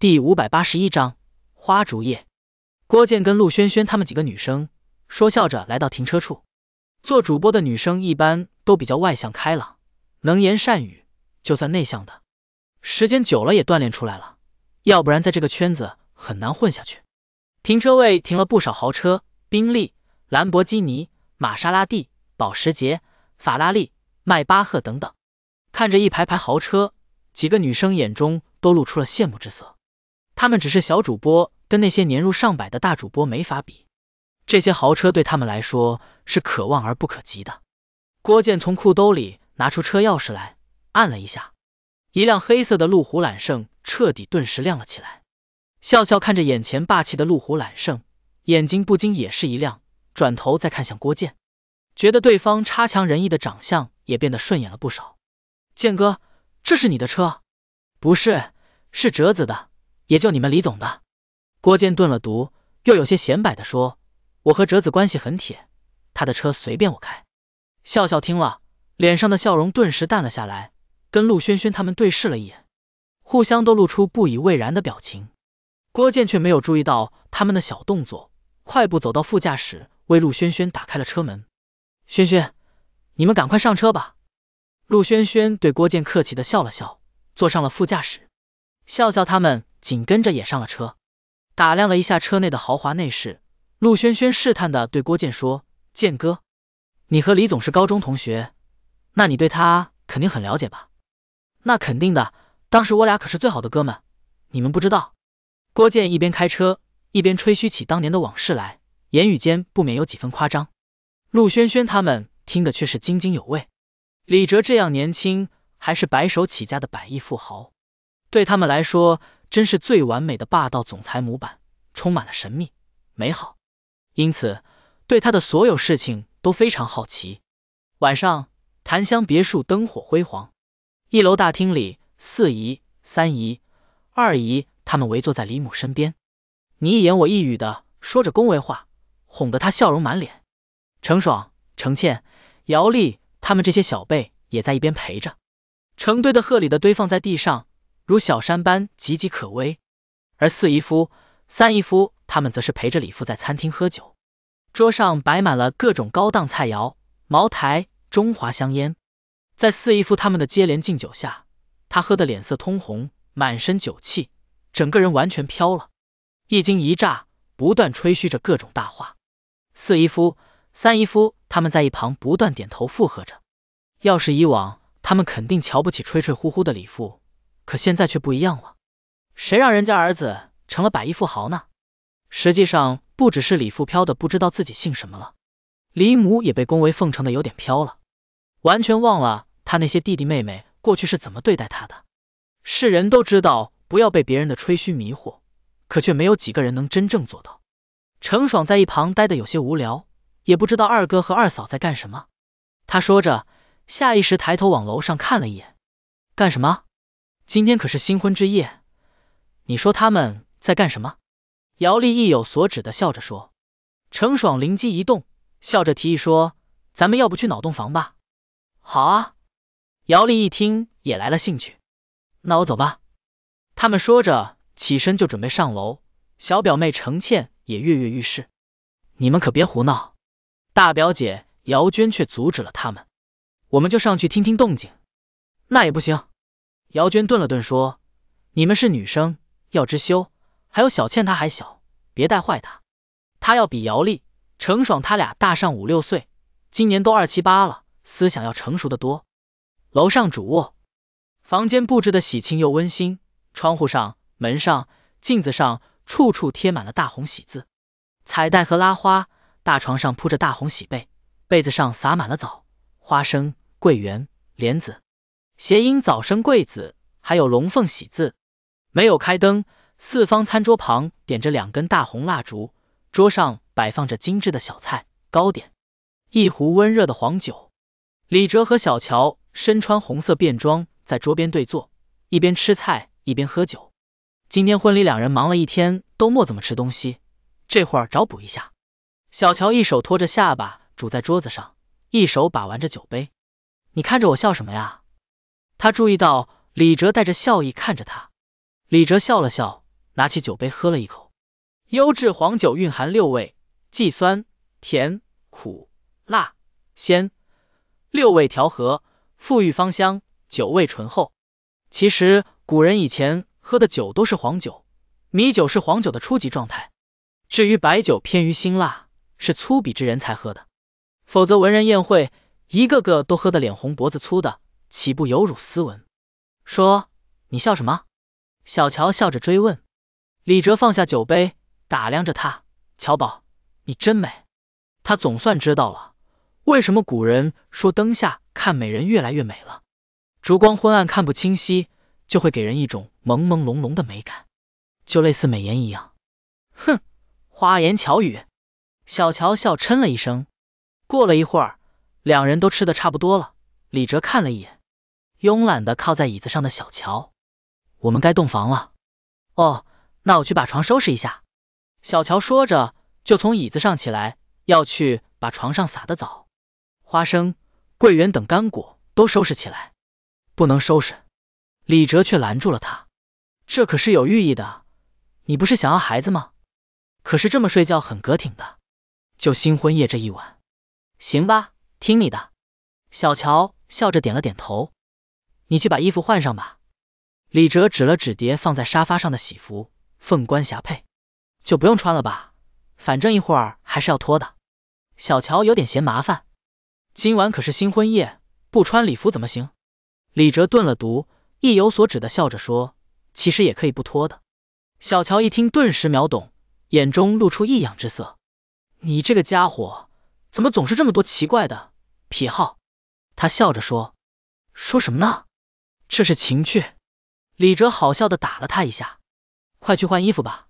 第五百八十一章花烛夜。郭建跟陆萱萱他们几个女生说笑着来到停车处。做主播的女生一般都比较外向开朗，能言善语，就算内向的，时间久了也锻炼出来了，要不然在这个圈子很难混下去。停车位停了不少豪车，宾利、兰博基尼、玛莎拉蒂、保时捷、法拉利、迈巴赫等等。看着一排排豪车，几个女生眼中都露出了羡慕之色。他们只是小主播，跟那些年入上百的大主播没法比。这些豪车对他们来说是可望而不可及的。郭建从裤兜里拿出车钥匙来，按了一下，一辆黑色的路虎揽胜彻底顿时亮了起来。笑笑看着眼前霸气的路虎揽胜，眼睛不禁也是一亮，转头再看向郭建，觉得对方差强人意的长相也变得顺眼了不少。建哥，这是你的车？不是，是折子的。也就你们李总的，郭建顿了毒，又有些显摆的说：“我和哲子关系很铁，他的车随便我开。”笑笑听了，脸上的笑容顿时淡了下来，跟陆轩轩他们对视了一眼，互相都露出不以为然的表情。郭建却没有注意到他们的小动作，快步走到副驾驶，为陆轩轩打开了车门。轩轩，你们赶快上车吧。陆轩轩对郭建客气的笑了笑，坐上了副驾驶。笑笑他们。紧跟着也上了车，打量了一下车内的豪华内饰，陆轩轩试探的对郭建说：“建哥，你和李总是高中同学，那你对他肯定很了解吧？”“那肯定的，当时我俩可是最好的哥们，你们不知道。”郭建一边开车一边吹嘘起当年的往事来，言语间不免有几分夸张。陆轩轩他们听得却是津津有味。李哲这样年轻还是白手起家的百亿富豪，对他们来说。真是最完美的霸道总裁模板，充满了神秘美好，因此对他的所有事情都非常好奇。晚上，檀香别墅灯火辉煌，一楼大厅里，四姨、三姨、二姨他们围坐在李母身边，你一言我一语的说着恭维话，哄得他笑容满脸。程爽、程倩、姚丽他们这些小辈也在一边陪着，成堆的贺礼的堆放在地上。如小山般岌岌可危，而四姨夫、三姨夫他们则是陪着李父在餐厅喝酒，桌上摆满了各种高档菜肴、茅台、中华香烟。在四姨夫他们的接连敬酒下，他喝得脸色通红，满身酒气，整个人完全飘了，一惊一乍，不断吹嘘着各种大话。四姨夫、三姨夫他们在一旁不断点头附和着，要是以往，他们肯定瞧不起吹吹呼呼的李父。可现在却不一样了，谁让人家儿子成了百亿富豪呢？实际上，不只是李富飘的不知道自己姓什么了，李母也被恭维奉承的有点飘了，完全忘了他那些弟弟妹妹过去是怎么对待他的。世人都知道不要被别人的吹嘘迷惑，可却没有几个人能真正做到。程爽在一旁待的有些无聊，也不知道二哥和二嫂在干什么。他说着，下意识抬头往楼上看了一眼，干什么？今天可是新婚之夜，你说他们在干什么？姚丽意有所指的笑着说。程爽灵机一动，笑着提议说，咱们要不去脑洞房吧？好啊，姚丽一听也来了兴趣，那我走吧。他们说着起身就准备上楼，小表妹程倩也跃跃欲试，你们可别胡闹。大表姐姚娟却阻止了他们，我们就上去听听动静。那也不行。姚娟顿了顿，说：“你们是女生，要知羞。还有小倩，她还小，别带坏她。她要比姚丽、程爽，她俩大上五六岁，今年都二七八了，思想要成熟的多。”楼上主卧，房间布置的喜庆又温馨，窗户上、门上、镜子上，处处贴满了大红喜字、彩带和拉花。大床上铺着大红喜被，被子上撒满了枣、花生、桂圆、莲子。谐音早生贵子，还有龙凤喜字。没有开灯，四方餐桌旁点着两根大红蜡烛，桌上摆放着精致的小菜、糕点，一壶温热的黄酒。李哲和小乔身穿红色便装，在桌边对坐，一边吃菜一边喝酒。今天婚礼，两人忙了一天，都没怎么吃东西？这会儿找补一下。小乔一手托着下巴，拄在桌子上，一手把玩着酒杯。你看着我笑什么呀？他注意到李哲带着笑意看着他，李哲笑了笑，拿起酒杯喝了一口，优质黄酒蕴含六味，即酸、甜、苦、辣、鲜，六味调和，馥郁芳香，酒味醇厚。其实古人以前喝的酒都是黄酒，米酒是黄酒的初级状态，至于白酒偏于辛辣，是粗鄙之人才喝的，否则文人宴会，一个个都喝得脸红脖子粗的。岂不有辱斯文？说，你笑什么？小乔笑着追问。李哲放下酒杯，打量着他。乔宝，你真美。他总算知道了，为什么古人说灯下看美人越来越美了。烛光昏暗，看不清晰，就会给人一种朦朦胧胧的美感，就类似美颜一样。哼，花言巧语。小乔笑嗔了一声。过了一会儿，两人都吃的差不多了。李哲看了一眼。慵懒的靠在椅子上的小乔，我们该洞房了。哦，那我去把床收拾一下。小乔说着就从椅子上起来，要去把床上撒的枣、花生、桂圆等干果都收拾起来。不能收拾，李哲却拦住了他。这可是有寓意的，你不是想要孩子吗？可是这么睡觉很隔挺的，就新婚夜这一晚，行吧？听你的。小乔笑着点了点头。你去把衣服换上吧。李哲指了指叠放在沙发上的喜服，凤冠霞帔，就不用穿了吧，反正一会儿还是要脱的。小乔有点嫌麻烦，今晚可是新婚夜，不穿礼服怎么行？李哲顿了顿，意有所指的笑着说，其实也可以不脱的。小乔一听，顿时秒懂，眼中露出异样之色。你这个家伙，怎么总是这么多奇怪的癖好？他笑着说，说什么呢？这是情趣，李哲好笑的打了他一下，快去换衣服吧。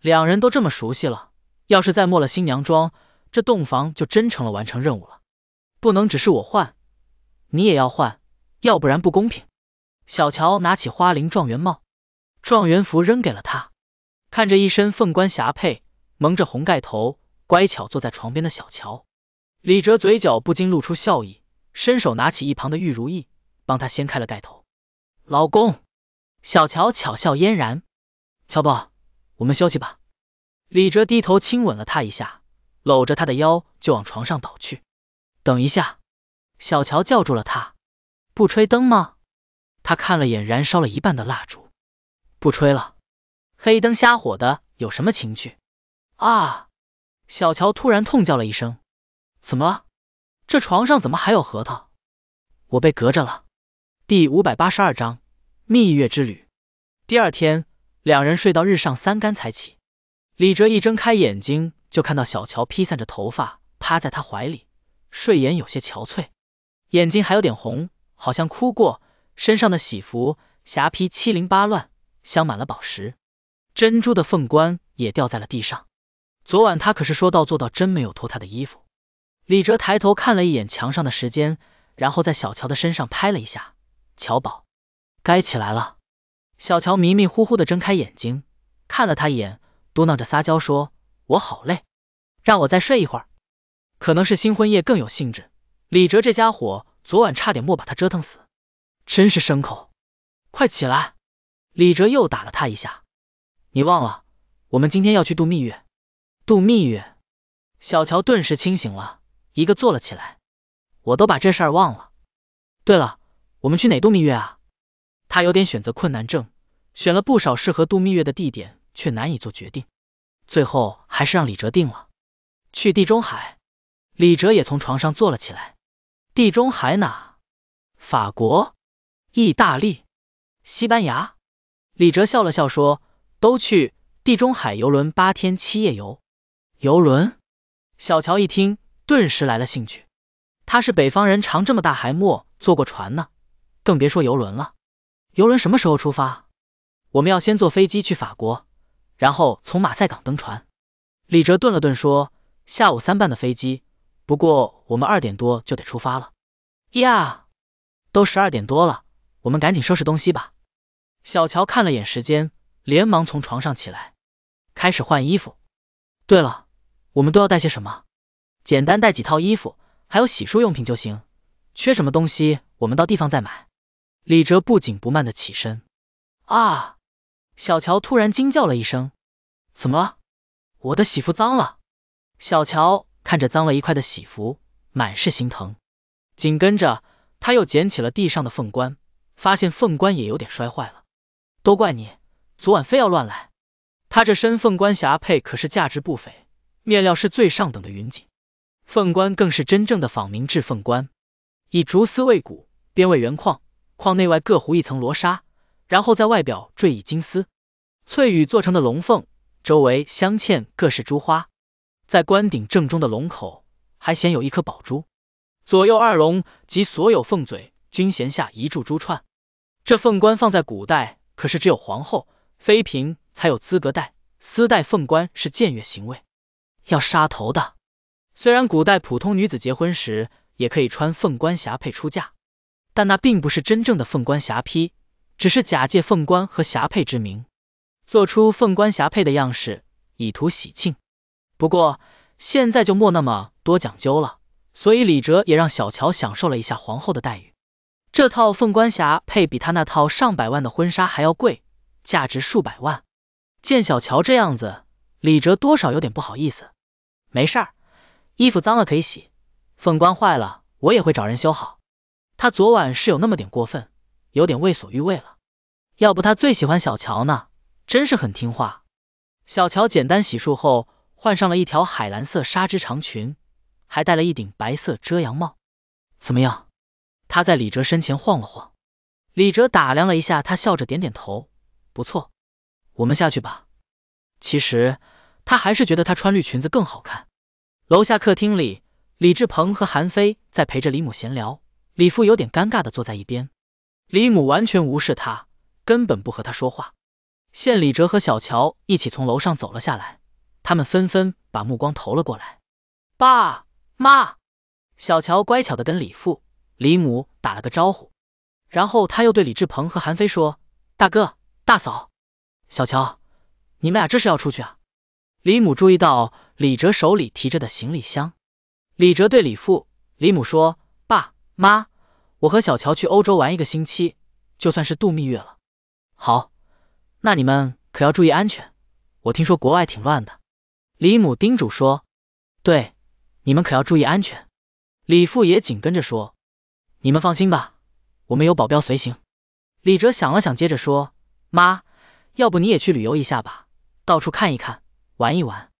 两人都这么熟悉了，要是再没了新娘妆，这洞房就真成了完成任务了。不能只是我换，你也要换，要不然不公平。小乔拿起花翎状元帽，状元服扔给了他，看着一身凤冠霞帔，蒙着红盖头，乖巧坐在床边的小乔，李哲嘴角不禁露出笑意，伸手拿起一旁的玉如意，帮他掀开了盖头。老公，小乔巧笑嫣然。乔宝，我们休息吧。李哲低头亲吻了他一下，搂着他的腰就往床上倒去。等一下，小乔叫住了他。不吹灯吗？他看了眼燃烧了一半的蜡烛，不吹了。黑灯瞎火的有什么情趣？啊？小乔突然痛叫了一声。怎么了？这床上怎么还有核桃？我被隔着了。第五百八十二章。蜜月之旅。第二天，两人睡到日上三竿才起。李哲一睁开眼睛，就看到小乔披散着头发趴在他怀里，睡眼有些憔悴，眼睛还有点红，好像哭过。身上的喜服霞披七零八乱，镶满了宝石、珍珠的凤冠也掉在了地上。昨晚他可是说到做到，真没有脱他的衣服。李哲抬头看了一眼墙上的时间，然后在小乔的身上拍了一下：“乔宝。”该起来了，小乔迷迷糊糊的睁开眼睛，看了他一眼，嘟囔着撒娇说：“我好累，让我再睡一会儿。”可能是新婚夜更有兴致，李哲这家伙昨晚差点没把他折腾死，真是牲口！快起来！李哲又打了他一下。你忘了，我们今天要去度蜜月。度蜜月？小乔顿时清醒了，一个坐了起来。我都把这事忘了。对了，我们去哪度蜜月啊？他有点选择困难症，选了不少适合度蜜月的地点，却难以做决定，最后还是让李哲定了去地中海。李哲也从床上坐了起来，地中海哪？法国、意大利、西班牙？李哲笑了笑说：“都去地中海游轮八天七夜游。”游轮？小乔一听，顿时来了兴趣。他是北方人，长这么大还没坐过船呢，更别说游轮了。游轮什么时候出发？我们要先坐飞机去法国，然后从马赛港登船。李哲顿了顿说：“下午三半的飞机，不过我们二点多就得出发了呀。都十二点多了，我们赶紧收拾东西吧。”小乔看了眼时间，连忙从床上起来，开始换衣服。对了，我们都要带些什么？简单带几套衣服，还有洗漱用品就行。缺什么东西，我们到地方再买。李哲不紧不慢的起身，啊！小乔突然惊叫了一声：“怎么了？我的喜服脏了。”小乔看着脏了一块的喜服，满是心疼。紧跟着，他又捡起了地上的凤冠，发现凤冠也有点摔坏了。都怪你，昨晚非要乱来。他这身凤冠霞帔可是价值不菲，面料是最上等的云锦，凤冠更是真正的仿明制凤冠，以竹丝为骨，边为圆框。框内外各糊一层罗纱，然后在外表缀以金丝、翠羽做成的龙凤，周围镶嵌各式珠花，在冠顶正中的龙口还衔有一颗宝珠，左右二龙及所有凤嘴均衔下一柱珠串。这凤冠放在古代可是只有皇后、妃嫔才有资格戴，私戴凤冠是僭越行为，要杀头的。虽然古代普通女子结婚时也可以穿凤冠霞帔出嫁。但那并不是真正的凤冠霞帔，只是假借凤冠和霞帔之名，做出凤冠霞帔的样式，以图喜庆。不过现在就莫那么多讲究了，所以李哲也让小乔享受了一下皇后的待遇。这套凤冠霞帔比他那套上百万的婚纱还要贵，价值数百万。见小乔这样子，李哲多少有点不好意思。没事，衣服脏了可以洗，凤冠坏了我也会找人修好。他昨晚是有那么点过分，有点为所欲为了。要不他最喜欢小乔呢，真是很听话。小乔简单洗漱后，换上了一条海蓝色纱织长裙，还戴了一顶白色遮阳帽。怎么样？他在李哲身前晃了晃。李哲打量了一下他，笑着点点头，不错。我们下去吧。其实他还是觉得他穿绿裙子更好看。楼下客厅里，李志鹏和韩飞在陪着李母闲聊。李父有点尴尬的坐在一边，李母完全无视他，根本不和他说话。现李哲和小乔一起从楼上走了下来，他们纷纷把目光投了过来。爸妈，小乔乖巧的跟李父、李母打了个招呼，然后他又对李志鹏和韩飞说：“大哥、大嫂，小乔，你们俩这是要出去啊？”李母注意到李哲手里提着的行李箱，李哲对李父、李母说。妈，我和小乔去欧洲玩一个星期，就算是度蜜月了。好，那你们可要注意安全，我听说国外挺乱的。李母叮嘱说。对，你们可要注意安全。李父也紧跟着说。你们放心吧，我们有保镖随行。李哲想了想，接着说，妈，要不你也去旅游一下吧，到处看一看，玩一玩，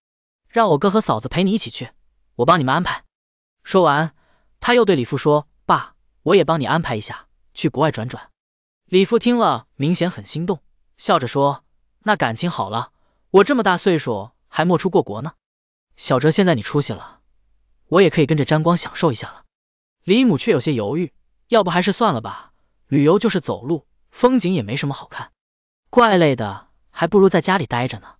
让我哥和嫂子陪你一起去，我帮你们安排。说完，他又对李父说。我也帮你安排一下，去国外转转。李父听了，明显很心动，笑着说：“那感情好了，我这么大岁数还没出过国呢。小哲现在你出息了，我也可以跟着沾光享受一下了。”李母却有些犹豫，要不还是算了吧。旅游就是走路，风景也没什么好看，怪累的，还不如在家里待着呢。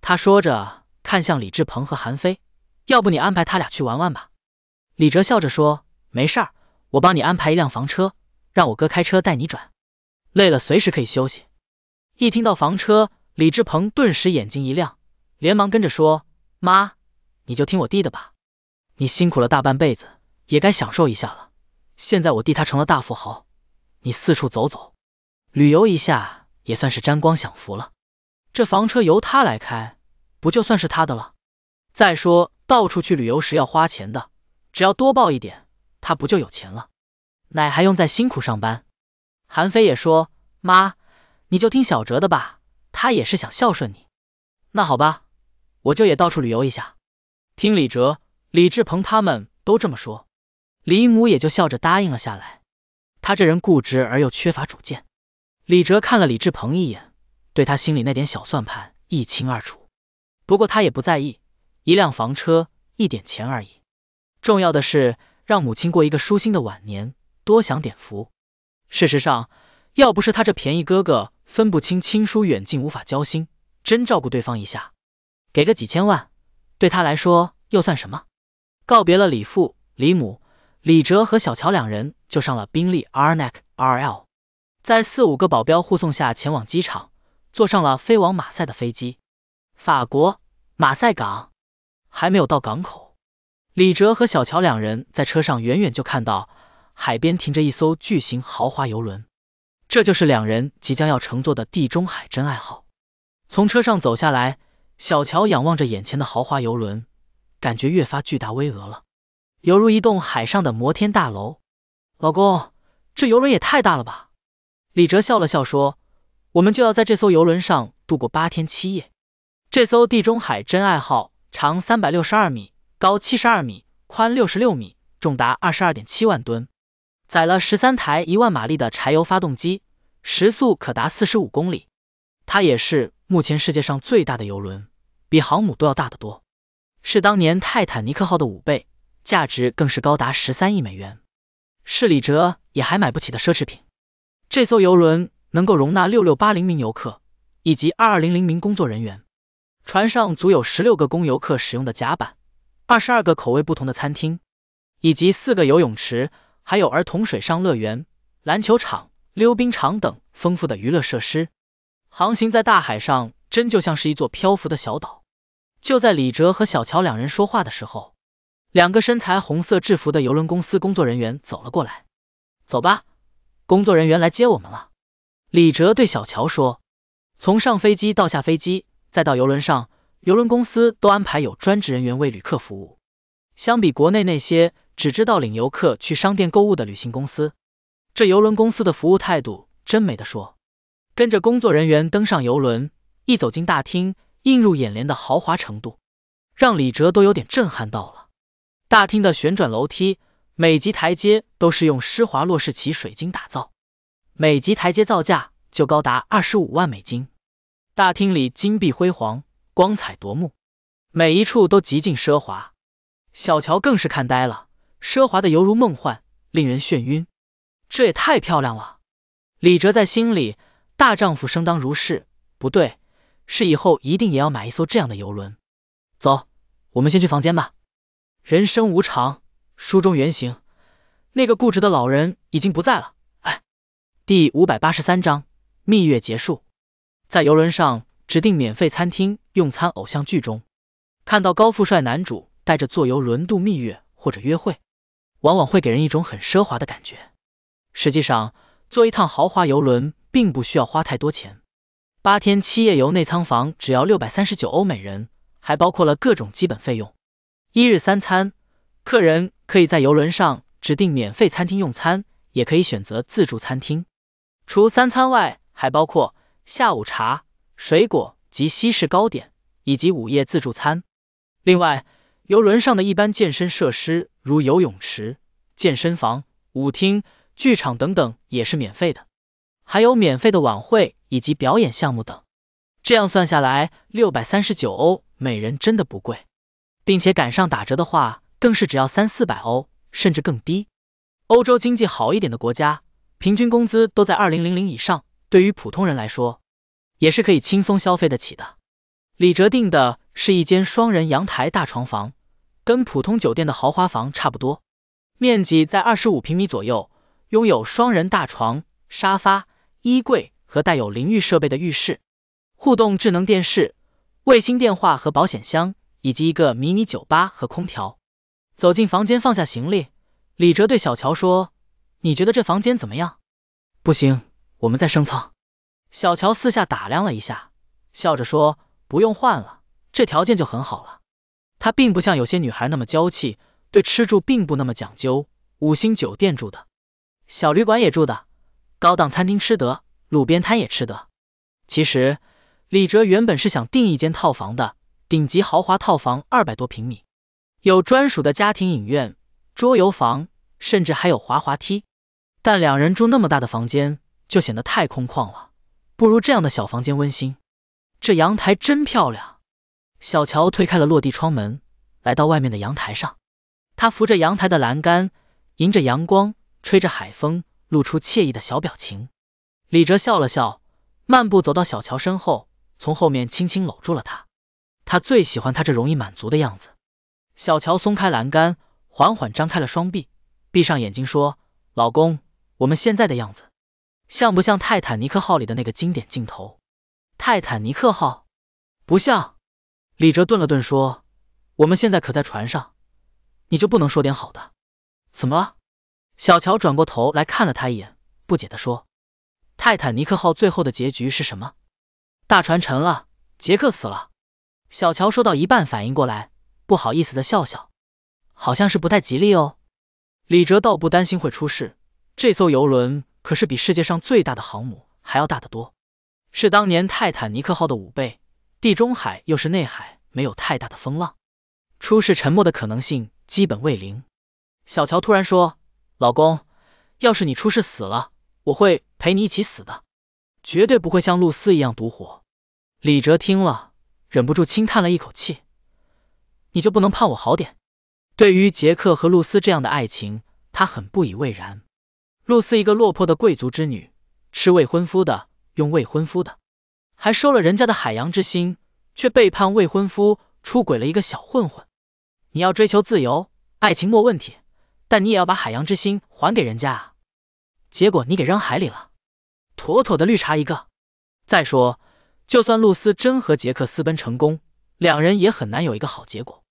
他说着，看向李志鹏和韩飞：“要不你安排他俩去玩玩吧？”李哲笑着说：“没事。”我帮你安排一辆房车，让我哥开车带你转，累了随时可以休息。一听到房车，李志鹏顿时眼睛一亮，连忙跟着说：“妈，你就听我弟的吧，你辛苦了大半辈子，也该享受一下了。现在我弟他成了大富豪，你四处走走，旅游一下也算是沾光享福了。这房车由他来开，不就算是他的了？再说，到处去旅游时要花钱的，只要多报一点。”他不就有钱了？奶还用再辛苦上班？韩非也说：“妈，你就听小哲的吧，他也是想孝顺你。”那好吧，我就也到处旅游一下。听李哲、李志鹏他们都这么说，李母也就笑着答应了下来。他这人固执而又缺乏主见。李哲看了李志鹏一眼，对他心里那点小算盘一清二楚。不过他也不在意，一辆房车，一点钱而已，重要的是。让母亲过一个舒心的晚年，多享点福。事实上，要不是他这便宜哥哥分不清亲疏远近，无法交心，真照顾对方一下，给个几千万，对他来说又算什么？告别了李父、李母、李哲和小乔两人，就上了宾利 r n a k RL，在四五个保镖护送下前往机场，坐上了飞往马赛的飞机。法国马赛港，还没有到港口。李哲和小乔两人在车上，远远就看到海边停着一艘巨型豪华游轮，这就是两人即将要乘坐的地中海真爱号。从车上走下来，小乔仰望着眼前的豪华游轮，感觉越发巨大巍峨了，犹如一栋海上的摩天大楼。老公，这游轮也太大了吧？李哲笑了笑说：“我们就要在这艘游轮上度过八天七夜。这艘地中海真爱号长三百六十二米。”高七十二米，宽六十六米，重达二十二点七万吨，载了十三台一万马力的柴油发动机，时速可达四十五公里。它也是目前世界上最大的游轮，比航母都要大得多，是当年泰坦尼克号的五倍，价值更是高达十三亿美元，是李哲也还买不起的奢侈品。这艘游轮能够容纳六六八零名游客以及二二零零名工作人员，船上足有十六个供游客使用的甲板。二十二个口味不同的餐厅，以及四个游泳池，还有儿童水上乐园、篮球场、溜冰场等丰富的娱乐设施。航行在大海上，真就像是一座漂浮的小岛。就在李哲和小乔两人说话的时候，两个身材红色制服的游轮公司工作人员走了过来。走吧，工作人员来接我们了。李哲对小乔说：“从上飞机到下飞机，再到游轮上。”邮轮公司都安排有专职人员为旅客服务，相比国内那些只知道领游客去商店购物的旅行公司，这邮轮公司的服务态度真没得说。跟着工作人员登上游轮，一走进大厅，映入眼帘的豪华程度让李哲都有点震撼到了。大厅的旋转楼梯，每级台阶都是用施华洛世奇水晶打造，每级台阶造价就高达二十五万美金。大厅里金碧辉煌。光彩夺目，每一处都极尽奢华，小乔更是看呆了，奢华的犹如梦幻，令人眩晕，这也太漂亮了。李哲在心里，大丈夫生当如是，不对，是以后一定也要买一艘这样的游轮。走，我们先去房间吧。人生无常，书中原型，那个固执的老人已经不在了。哎，第五百八十三章蜜月结束，在游轮上。指定免费餐厅用餐，偶像剧中看到高富帅男主带着坐游轮度蜜月或者约会，往往会给人一种很奢华的感觉。实际上，坐一趟豪华游轮并不需要花太多钱，八天七夜游内舱房只要六百三十九欧每人，还包括了各种基本费用，一日三餐。客人可以在游轮上指定免费餐厅用餐，也可以选择自助餐厅。除三餐外，还包括下午茶。水果及西式糕点，以及午夜自助餐。另外，游轮上的一般健身设施如游泳池、健身房、舞厅、剧场等等也是免费的，还有免费的晚会以及表演项目等。这样算下来，六百三十九欧每人真的不贵，并且赶上打折的话，更是只要三四百欧，甚至更低。欧洲经济好一点的国家，平均工资都在二零零零以上，对于普通人来说。也是可以轻松消费得起的。李哲订的是一间双人阳台大床房，跟普通酒店的豪华房差不多，面积在二十五平米左右，拥有双人大床、沙发、衣柜和带有淋浴设备的浴室、互动智能电视、卫星电话和保险箱，以及一个迷你酒吧和空调。走进房间，放下行李，李哲对小乔说：“你觉得这房间怎么样？不行，我们再升舱。”小乔四下打量了一下，笑着说：“不用换了，这条件就很好了。”她并不像有些女孩那么娇气，对吃住并不那么讲究。五星酒店住的，小旅馆也住的，高档餐厅吃得，路边摊也吃得。其实李哲原本是想订一间套房的，顶级豪华套房，二百多平米，有专属的家庭影院、桌游房，甚至还有滑滑梯。但两人住那么大的房间，就显得太空旷了。不如这样的小房间温馨，这阳台真漂亮。小乔推开了落地窗门，来到外面的阳台上，他扶着阳台的栏杆，迎着阳光，吹着海风，露出惬意的小表情。李哲笑了笑，漫步走到小乔身后，从后面轻轻搂住了她。他最喜欢他这容易满足的样子。小乔松开栏杆，缓缓张开了双臂，闭上眼睛说：“老公，我们现在的样子。”像不像泰坦尼克号里的那个经典镜头？泰坦尼克号不像。李哲顿了顿说：“我们现在可在船上，你就不能说点好的？”怎么了？小乔转过头来看了他一眼，不解的说：“泰坦尼克号最后的结局是什么？”大船沉了，杰克死了。小乔说到一半反应过来，不好意思的笑笑，好像是不太吉利哦。李哲倒不担心会出事，这艘游轮。可是比世界上最大的航母还要大得多，是当年泰坦尼克号的五倍。地中海又是内海，没有太大的风浪，出事沉没的可能性基本为零。小乔突然说：“老公，要是你出事死了，我会陪你一起死的，绝对不会像露丝一样独活。”李哲听了，忍不住轻叹了一口气：“你就不能盼我好点？”对于杰克和露丝这样的爱情，他很不以为然。露丝一个落魄的贵族之女，吃未婚夫的，用未婚夫的，还收了人家的海洋之心，却背叛未婚夫，出轨了一个小混混。你要追求自由，爱情莫问题，但你也要把海洋之心还给人家。啊！结果你给扔海里了，妥妥的绿茶一个。再说，就算露丝真和杰克私奔成功，两人也很难有一个好结果。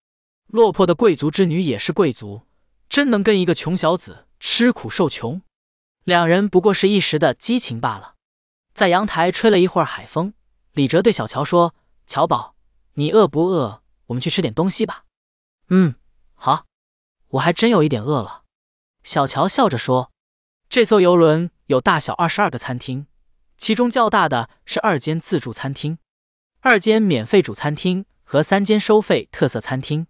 落魄的贵族之女也是贵族，真能跟一个穷小子吃苦受穷？两人不过是一时的激情罢了，在阳台吹了一会儿海风，李哲对小乔说：“乔宝，你饿不饿？我们去吃点东西吧。”“嗯，好，我还真有一点饿了。”小乔笑着说：“这艘游轮有大小二十二个餐厅，其中较大的是二间自助餐厅、二间免费主餐厅和三间收费特色餐厅。”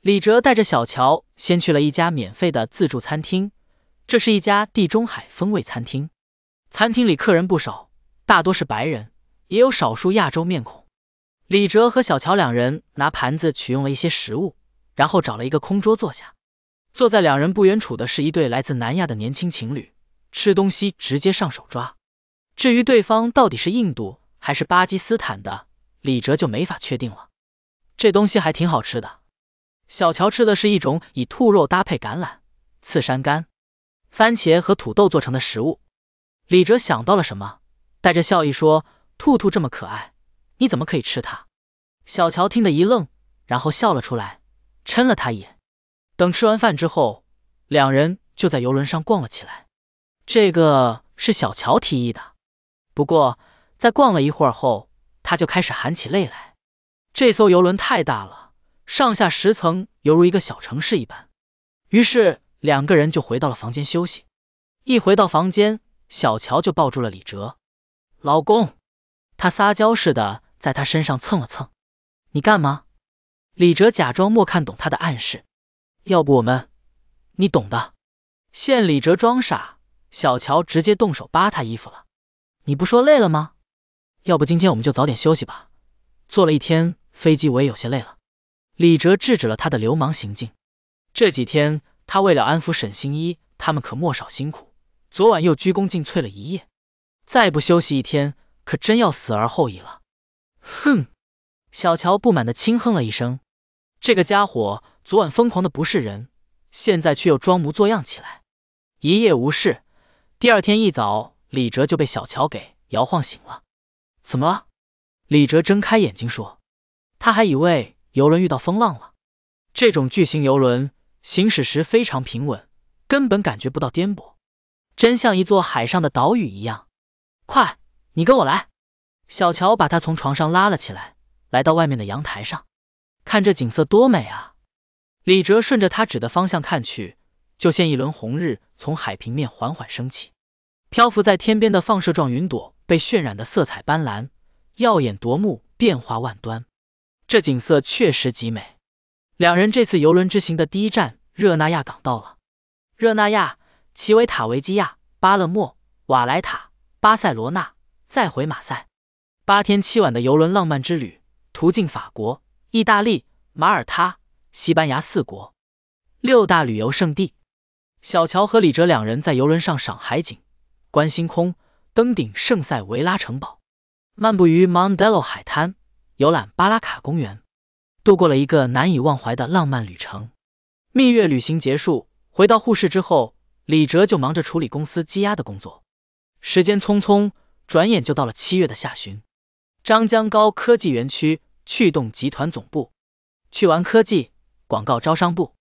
李哲带着小乔先去了一家免费的自助餐厅。这是一家地中海风味餐厅，餐厅里客人不少，大多是白人，也有少数亚洲面孔。李哲和小乔两人拿盘子取用了一些食物，然后找了一个空桌坐下。坐在两人不远处的是一对来自南亚的年轻情侣，吃东西直接上手抓。至于对方到底是印度还是巴基斯坦的，李哲就没法确定了。这东西还挺好吃的，小乔吃的是一种以兔肉搭配橄榄、刺山柑。番茄和土豆做成的食物，李哲想到了什么，带着笑意说：“兔兔这么可爱，你怎么可以吃它？”小乔听得一愣，然后笑了出来，嗔了他一眼。等吃完饭之后，两人就在游轮上逛了起来。这个是小乔提议的，不过在逛了一会儿后，他就开始喊起泪来。这艘游轮太大了，上下十层犹如一个小城市一般。于是。两个人就回到了房间休息。一回到房间，小乔就抱住了李哲，老公，他撒娇似的在他身上蹭了蹭。你干嘛？李哲假装没看懂他的暗示，要不我们，你懂的。见李哲装傻，小乔直接动手扒他衣服了。你不说累了吗？要不今天我们就早点休息吧，坐了一天飞机我也有些累了。李哲制止了他的流氓行径，这几天。他为了安抚沈星一，他们可莫少辛苦，昨晚又鞠躬尽瘁了一夜，再不休息一天，可真要死而后已了。哼，小乔不满的轻哼了一声，这个家伙昨晚疯狂的不是人，现在却又装模作样起来。一夜无事，第二天一早，李哲就被小乔给摇晃醒了。怎么了？李哲睁开眼睛说，他还以为游轮遇到风浪了，这种巨型游轮。行驶时非常平稳，根本感觉不到颠簸，真像一座海上的岛屿一样。快，你跟我来。小乔把他从床上拉了起来，来到外面的阳台上，看这景色多美啊！李哲顺着他指的方向看去，就见一轮红日从海平面缓缓升起，漂浮在天边的放射状云朵被渲染的色彩斑斓、耀眼夺目，变化万端。这景色确实极美。两人这次游轮之行的第一站，热那亚港到了。热那亚、奇维塔维基亚、巴勒莫、瓦莱塔、巴塞罗那，再回马赛，八天七晚的游轮浪漫之旅，途径法国、意大利、马耳他、西班牙四国，六大旅游胜地。小乔和李哲两人在游轮上赏海景、观星空、登顶圣塞维拉城堡，漫步于 m o n d e l l o 海滩，游览巴拉卡公园。度过了一个难以忘怀的浪漫旅程。蜜月旅行结束，回到沪市之后，李哲就忙着处理公司积压的工作。时间匆匆，转眼就到了七月的下旬。张江高科技园区，趣动集团总部，去玩科技广告招商部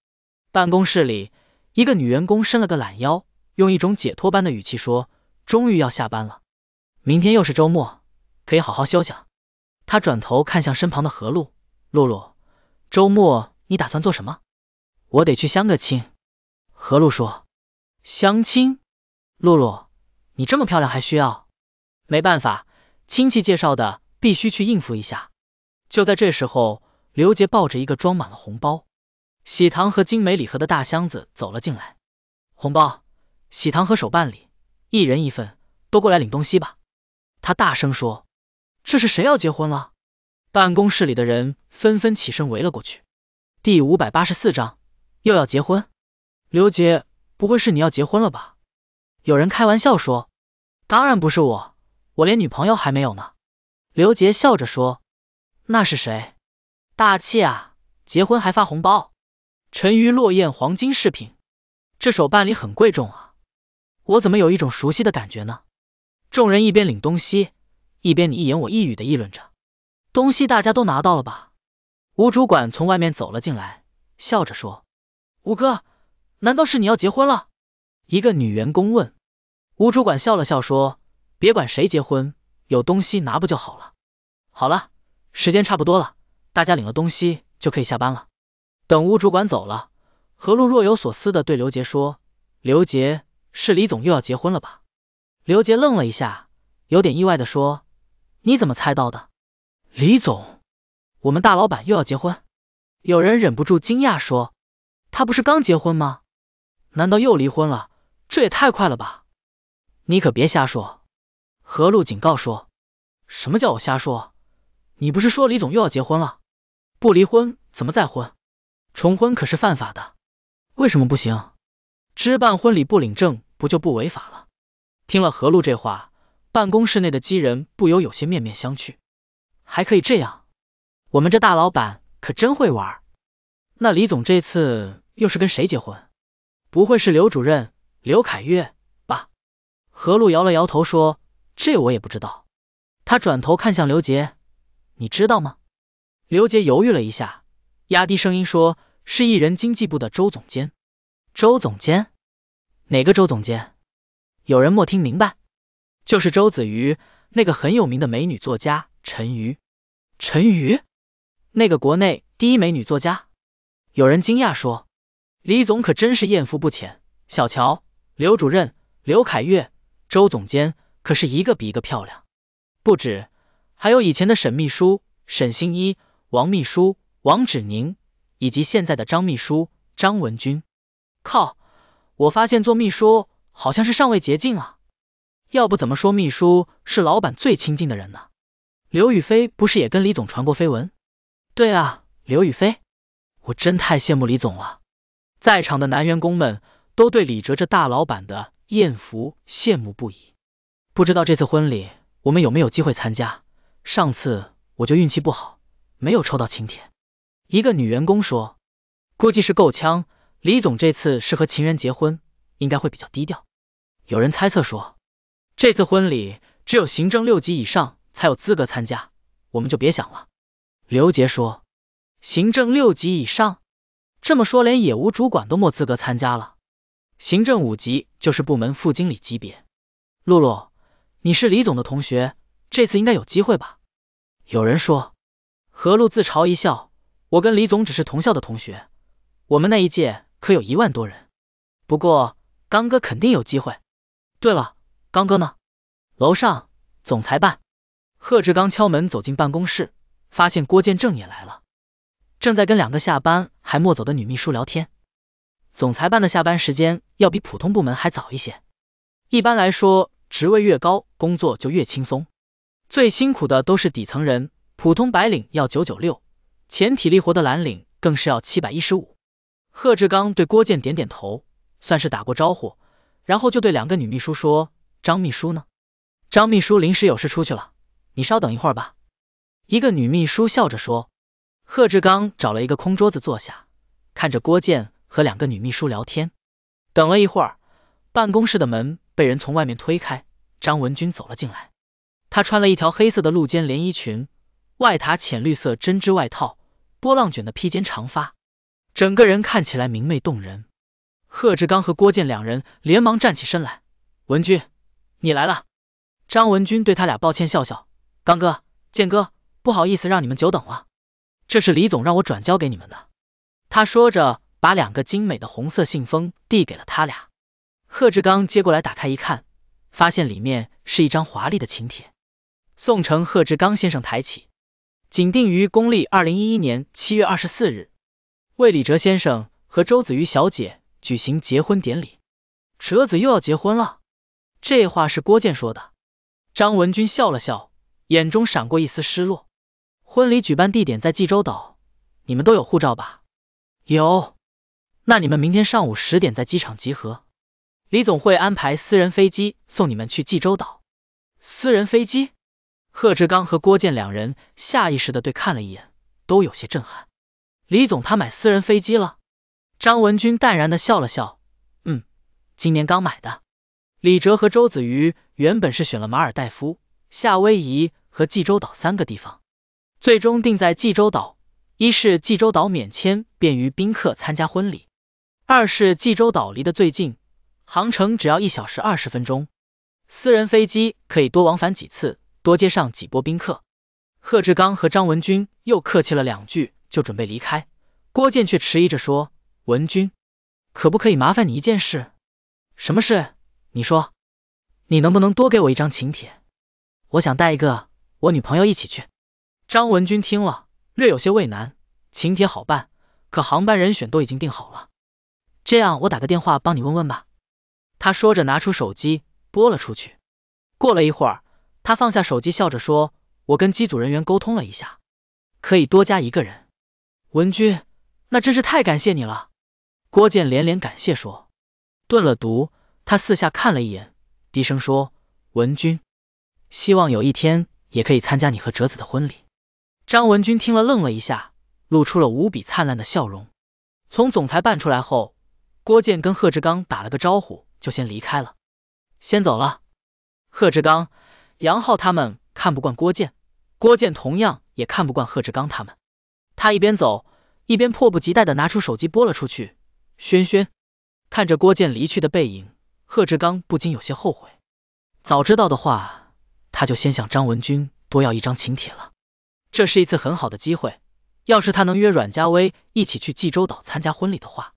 办公室里，一个女员工伸了个懒腰，用一种解脱般的语气说：“终于要下班了，明天又是周末，可以好好休息了。”她转头看向身旁的何露露露。周末你打算做什么？我得去相个亲。何露说，相亲，露露，你这么漂亮还需要？没办法，亲戚介绍的，必须去应付一下。就在这时候，刘杰抱着一个装满了红包、喜糖和精美礼盒的大箱子走了进来。红包、喜糖和手办礼，一人一份，都过来领东西吧。他大声说，这是谁要结婚了？办公室里的人纷纷起身围了过去。第五百八十四章又要结婚，刘杰不会是你要结婚了吧？有人开玩笑说：“当然不是我，我连女朋友还没有呢。”刘杰笑着说：“那是谁？大气啊，结婚还发红包，沉鱼落雁黄金饰品，这手办里很贵重啊，我怎么有一种熟悉的感觉呢？”众人一边领东西，一边你一言我一语的议论着。东西大家都拿到了吧？吴主管从外面走了进来，笑着说：“吴哥，难道是你要结婚了？”一个女员工问。吴主管笑了笑说：“别管谁结婚，有东西拿不就好了？好了，时间差不多了，大家领了东西就可以下班了。”等吴主管走了，何璐若有所思的对刘杰说：“刘杰，是李总又要结婚了吧？”刘杰愣了一下，有点意外的说：“你怎么猜到的？”李总，我们大老板又要结婚？有人忍不住惊讶说：“他不是刚结婚吗？难道又离婚了？这也太快了吧！”你可别瞎说，何璐警告说：“什么叫我瞎说？你不是说李总又要结婚了？不离婚怎么再婚？重婚可是犯法的。为什么不行？只办婚礼不领证不就不违法了？”听了何璐这话，办公室内的几人不由有些面面相觑。还可以这样，我们这大老板可真会玩。那李总这次又是跟谁结婚？不会是刘主任刘凯越吧？何璐摇了摇头说：“这我也不知道。”他转头看向刘杰，你知道吗？刘杰犹豫了一下，压低声音说：“是艺人经纪部的周总监。”周总监？哪个周总监？有人没听明白，就是周子瑜。那个很有名的美女作家陈瑜，陈瑜，那个国内第一美女作家，有人惊讶说，李总可真是艳福不浅。小乔、刘主任、刘凯月、周总监，可是一个比一个漂亮，不止，还有以前的沈秘书沈新一、王秘书王芷宁，以及现在的张秘书张文军。靠，我发现做秘书好像是尚未捷径啊。要不怎么说秘书是老板最亲近的人呢？刘雨飞不是也跟李总传过绯闻？对啊，刘雨飞，我真太羡慕李总了。在场的男员工们都对李哲这大老板的艳福羡慕不已。不知道这次婚礼我们有没有机会参加？上次我就运气不好，没有抽到请帖。一个女员工说：“估计是够呛。”李总这次是和情人结婚，应该会比较低调。有人猜测说。这次婚礼只有行政六级以上才有资格参加，我们就别想了。刘杰说：“行政六级以上，这么说连业务主管都没资格参加了。行政五级就是部门副经理级别。”露露，你是李总的同学，这次应该有机会吧？有人说，何露自嘲一笑：“我跟李总只是同校的同学，我们那一届可有一万多人。不过刚哥肯定有机会。对了。”刚哥呢？楼上总裁办。贺志刚敲门走进办公室，发现郭建正也来了，正在跟两个下班还没走的女秘书聊天。总裁办的下班时间要比普通部门还早一些，一般来说，职位越高，工作就越轻松，最辛苦的都是底层人。普通白领要九九六，前体力活的蓝领更是要七百一十五。贺志刚对郭建点点头，算是打过招呼，然后就对两个女秘书说。张秘书呢？张秘书临时有事出去了，你稍等一会儿吧。一个女秘书笑着说。贺志刚找了一个空桌子坐下，看着郭建和两个女秘书聊天。等了一会儿，办公室的门被人从外面推开，张文军走了进来。他穿了一条黑色的露肩连衣裙，外搭浅绿色针织外套，波浪卷的披肩长发，整个人看起来明媚动人。贺志刚和郭建两人连忙站起身来，文军。你来了，张文军对他俩抱歉笑笑，刚哥、建哥，不好意思让你们久等了，这是李总让我转交给你们的。他说着，把两个精美的红色信封递给了他俩。贺志刚接过来打开一看，发现里面是一张华丽的请帖。宋城贺志刚先生抬起，仅定于公历二零一一年七月二十四日，为李哲先生和周子瑜小姐举行结婚典礼。哲子又要结婚了。这话是郭建说的。张文军笑了笑，眼中闪过一丝失落。婚礼举办地点在济州岛，你们都有护照吧？有。那你们明天上午十点在机场集合，李总会安排私人飞机送你们去济州岛。私人飞机？贺志刚和郭建两人下意识的对看了一眼，都有些震撼。李总他买私人飞机了？张文军淡然的笑了笑，嗯，今年刚买的。李哲和周子瑜原本是选了马尔代夫、夏威夷和济州岛三个地方，最终定在济州岛。一是济州岛免签，便于宾客参加婚礼；二是济州岛离得最近，航程只要一小时二十分钟，私人飞机可以多往返几次，多接上几波宾客。贺志刚和张文军又客气了两句，就准备离开。郭建却迟疑着说：“文军，可不可以麻烦你一件事？什么事？”你说，你能不能多给我一张请帖？我想带一个我女朋友一起去。张文军听了，略有些为难。请帖好办，可航班人选都已经定好了。这样，我打个电话帮你问问吧。他说着拿出手机拨了出去。过了一会儿，他放下手机，笑着说：“我跟机组人员沟通了一下，可以多加一个人。”文军，那真是太感谢你了。郭建连连感谢说：“顿了毒。”他四下看了一眼，低声说：“文君，希望有一天也可以参加你和哲子的婚礼。”张文君听了愣了一下，露出了无比灿烂的笑容。从总裁办出来后，郭建跟贺志刚打了个招呼，就先离开了。先走了。贺志刚、杨浩他们看不惯郭建，郭建同样也看不惯贺志刚他们。他一边走，一边迫不及待的拿出手机拨了出去。轩轩，看着郭建离去的背影。贺志刚不禁有些后悔，早知道的话，他就先向张文君多要一张请帖了。这是一次很好的机会，要是他能约阮家威一起去济州岛参加婚礼的话，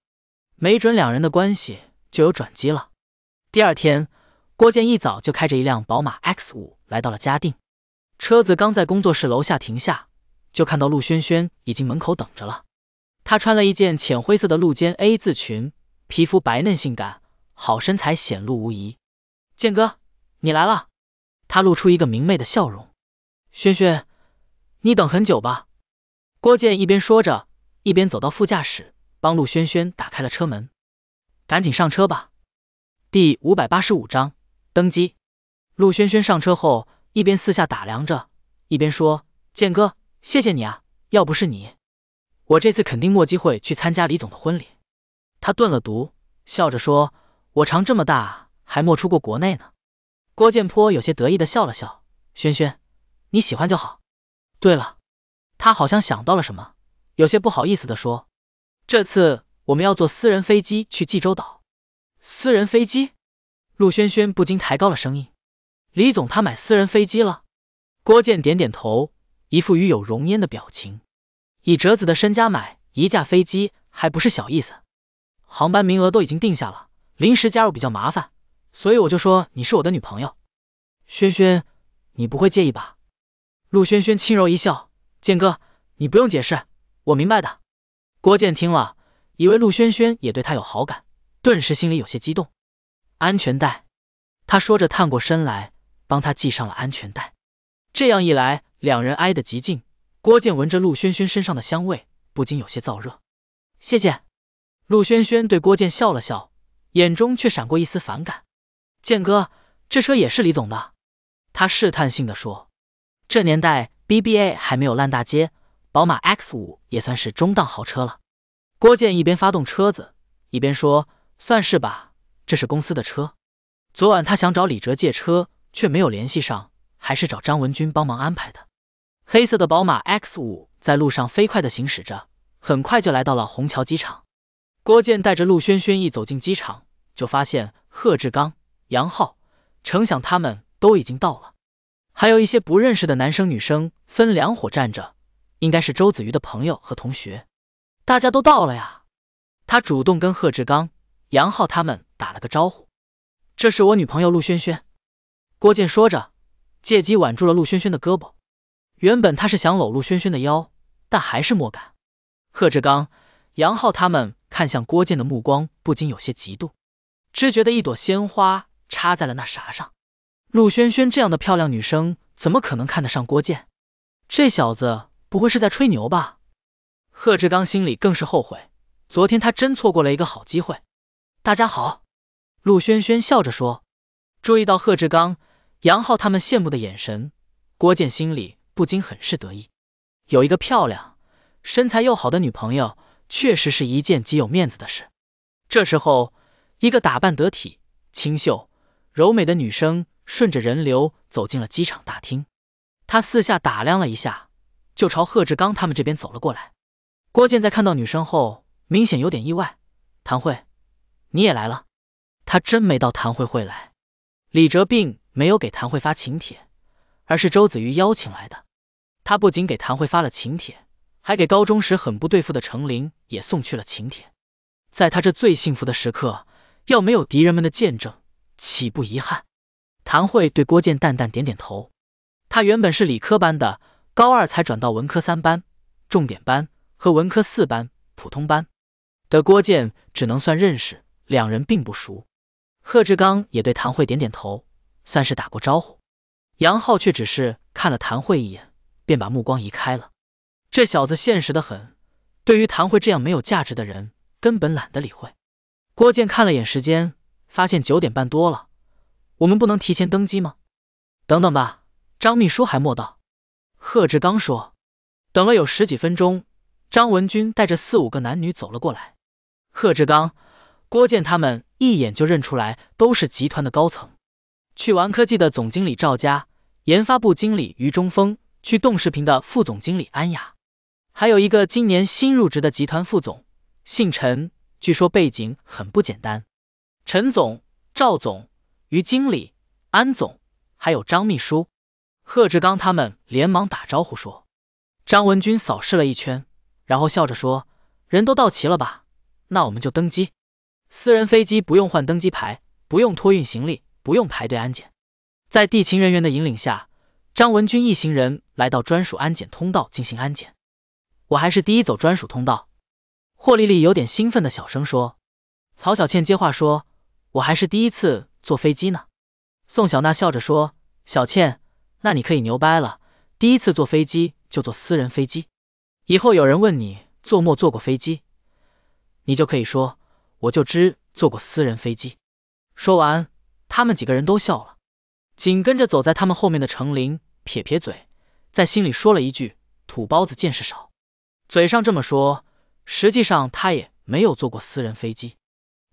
没准两人的关系就有转机了。第二天，郭建一早就开着一辆宝马 X 五来到了嘉定，车子刚在工作室楼下停下，就看到陆轩轩已经门口等着了。她穿了一件浅灰色的露肩 A 字裙，皮肤白嫩性感。好身材显露无遗，剑哥，你来了！他露出一个明媚的笑容。轩轩，你等很久吧。郭建一边说着，一边走到副驾驶，帮陆轩轩打开了车门，赶紧上车吧。第五百八十五章登机。陆轩轩上车后，一边四下打量着，一边说：“建哥，谢谢你啊，要不是你，我这次肯定没机会去参加李总的婚礼。”他顿了毒，笑着说。我长这么大还没出过国内呢。郭建坡有些得意的笑了笑，轩轩，你喜欢就好。对了，他好像想到了什么，有些不好意思的说，这次我们要坐私人飞机去济州岛。私人飞机？陆轩轩不禁抬高了声音，李总他买私人飞机了？郭建点点头，一副与有荣焉的表情。以哲子的身家买一架飞机还不是小意思，航班名额都已经定下了。临时加入比较麻烦，所以我就说你是我的女朋友，轩轩，你不会介意吧？陆轩轩轻柔一笑，剑哥，你不用解释，我明白的。郭建听了，以为陆轩轩也对他有好感，顿时心里有些激动。安全带，他说着，探过身来帮他系上了安全带。这样一来，两人挨得极近，郭建闻着陆轩轩身上的香味，不禁有些燥热。谢谢，陆轩轩对郭建笑了笑。眼中却闪过一丝反感，建哥，这车也是李总的。他试探性的说，这年代 BBA 还没有烂大街，宝马 X5 也算是中档豪车了。郭建一边发动车子，一边说，算是吧，这是公司的车。昨晚他想找李哲借车，却没有联系上，还是找张文军帮忙安排的。黑色的宝马 X5 在路上飞快的行驶着，很快就来到了虹桥机场。郭建带着陆轩轩一走进机场，就发现贺志刚、杨浩、程响他们都已经到了，还有一些不认识的男生女生分两伙站着，应该是周子瑜的朋友和同学。大家都到了呀！他主动跟贺志刚、杨浩他们打了个招呼：“这是我女朋友陆轩轩。”郭建说着，借机挽住了陆轩轩的胳膊。原本他是想搂陆轩轩的腰，但还是莫敢。贺志刚、杨浩他们。看向郭健的目光不禁有些嫉妒，只觉得一朵鲜花插在了那啥上。陆萱萱这样的漂亮女生怎么可能看得上郭健？这小子不会是在吹牛吧？贺志刚心里更是后悔，昨天他真错过了一个好机会。大家好，陆萱萱笑着说。注意到贺志刚、杨浩他们羡慕的眼神，郭健心里不禁很是得意，有一个漂亮、身材又好的女朋友。确实是一件极有面子的事。这时候，一个打扮得体、清秀、柔美的女生顺着人流走进了机场大厅。她四下打量了一下，就朝贺志刚他们这边走了过来。郭健在看到女生后，明显有点意外：“谭慧，你也来了？”他真没到谭慧会来。李哲并没有给谭慧发请帖，而是周子瑜邀请来的。他不仅给谭慧发了请帖。还给高中时很不对付的程琳也送去了请帖，在他这最幸福的时刻，要没有敌人们的见证，岂不遗憾？谭慧对郭建淡淡点点头。他原本是理科班的，高二才转到文科三班，重点班和文科四班普通班的郭建只能算认识，两人并不熟。贺志刚也对谭慧点点头，算是打过招呼。杨浩却只是看了谭慧一眼，便把目光移开了。这小子现实的很，对于谭慧这样没有价值的人，根本懒得理会。郭建看了眼时间，发现九点半多了，我们不能提前登机吗？等等吧，张秘书还没到。贺志刚说，等了有十几分钟，张文军带着四五个男女走了过来。贺志刚、郭建他们一眼就认出来，都是集团的高层。去玩科技的总经理赵佳，研发部经理于中锋，去动视频的副总经理安雅。还有一个今年新入职的集团副总，姓陈，据说背景很不简单。陈总、赵总、于经理、安总，还有张秘书、贺志刚，他们连忙打招呼说。张文军扫视了一圈，然后笑着说：“人都到齐了吧？那我们就登机。私人飞机不用换登机牌，不用托运行李，不用排队安检。”在地勤人员的引领下，张文军一行人来到专属安检通道进行安检。我还是第一走专属通道，霍丽丽有点兴奋的小声说。曹小倩接话说，我还是第一次坐飞机呢。宋小娜笑着说，小倩，那你可以牛掰了，第一次坐飞机就坐私人飞机，以后有人问你坐没坐过飞机，你就可以说，我就知坐过私人飞机。说完，他们几个人都笑了。紧跟着走在他们后面的程琳撇撇嘴，在心里说了一句，土包子见识少。嘴上这么说，实际上他也没有坐过私人飞机。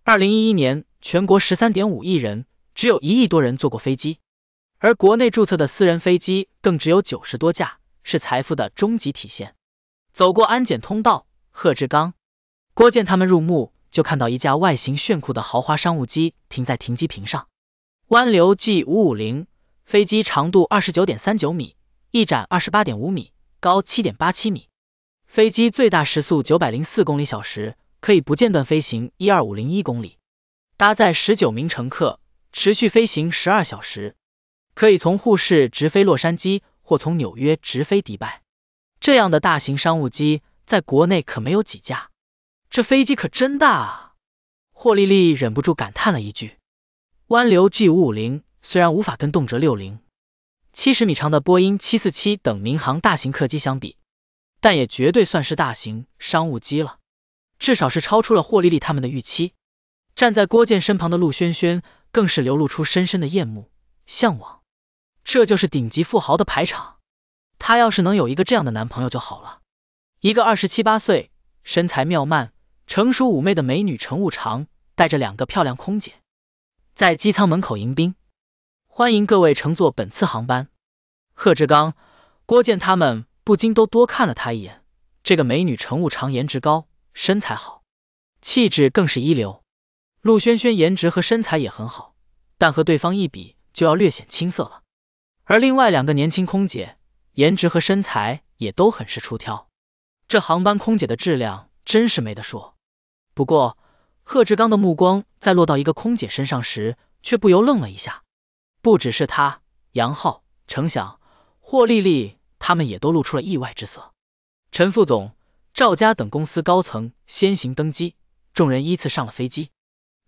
二零一一年，全国十三点五亿人，只有一亿多人坐过飞机，而国内注册的私人飞机更只有九十多架，是财富的终极体现。走过安检通道，贺志刚、郭建他们入目就看到一架外形炫酷的豪华商务机停在停机坪上，湾流 G 五五零飞机长度二十九点三九米，翼展二十八点五米，高七点八七米。飞机最大时速九百零四公里小时，可以不间断飞行一二五零一公里，搭载十九名乘客，持续飞行十二小时，可以从沪市直飞洛杉矶或从纽约直飞迪拜。这样的大型商务机在国内可没有几架，这飞机可真大。啊！霍丽丽忍不住感叹了一句：“湾流 G 五五零虽然无法跟动辄六零七十米长的波音七四七等民航大型客机相比。”但也绝对算是大型商务机了，至少是超出了霍丽丽他们的预期。站在郭健身旁的陆轩轩更是流露出深深的羡慕、向往。这就是顶级富豪的排场，她要是能有一个这样的男朋友就好了。一个二十七八岁、身材妙曼、成熟妩媚的美女乘务长，带着两个漂亮空姐，在机舱门口迎宾，欢迎各位乘坐本次航班。贺志刚、郭建他们。不禁都多看了她一眼。这个美女乘务长颜值高，身材好，气质更是一流。陆轩轩颜值和身材也很好，但和对方一比就要略显青涩了。而另外两个年轻空姐颜值和身材也都很是出挑，这航班空姐的质量真是没得说。不过，贺志刚的目光在落到一个空姐身上时，却不由愣了一下。不只是他，杨浩、程响、霍丽丽。他们也都露出了意外之色。陈副总、赵家等公司高层先行登机，众人依次上了飞机。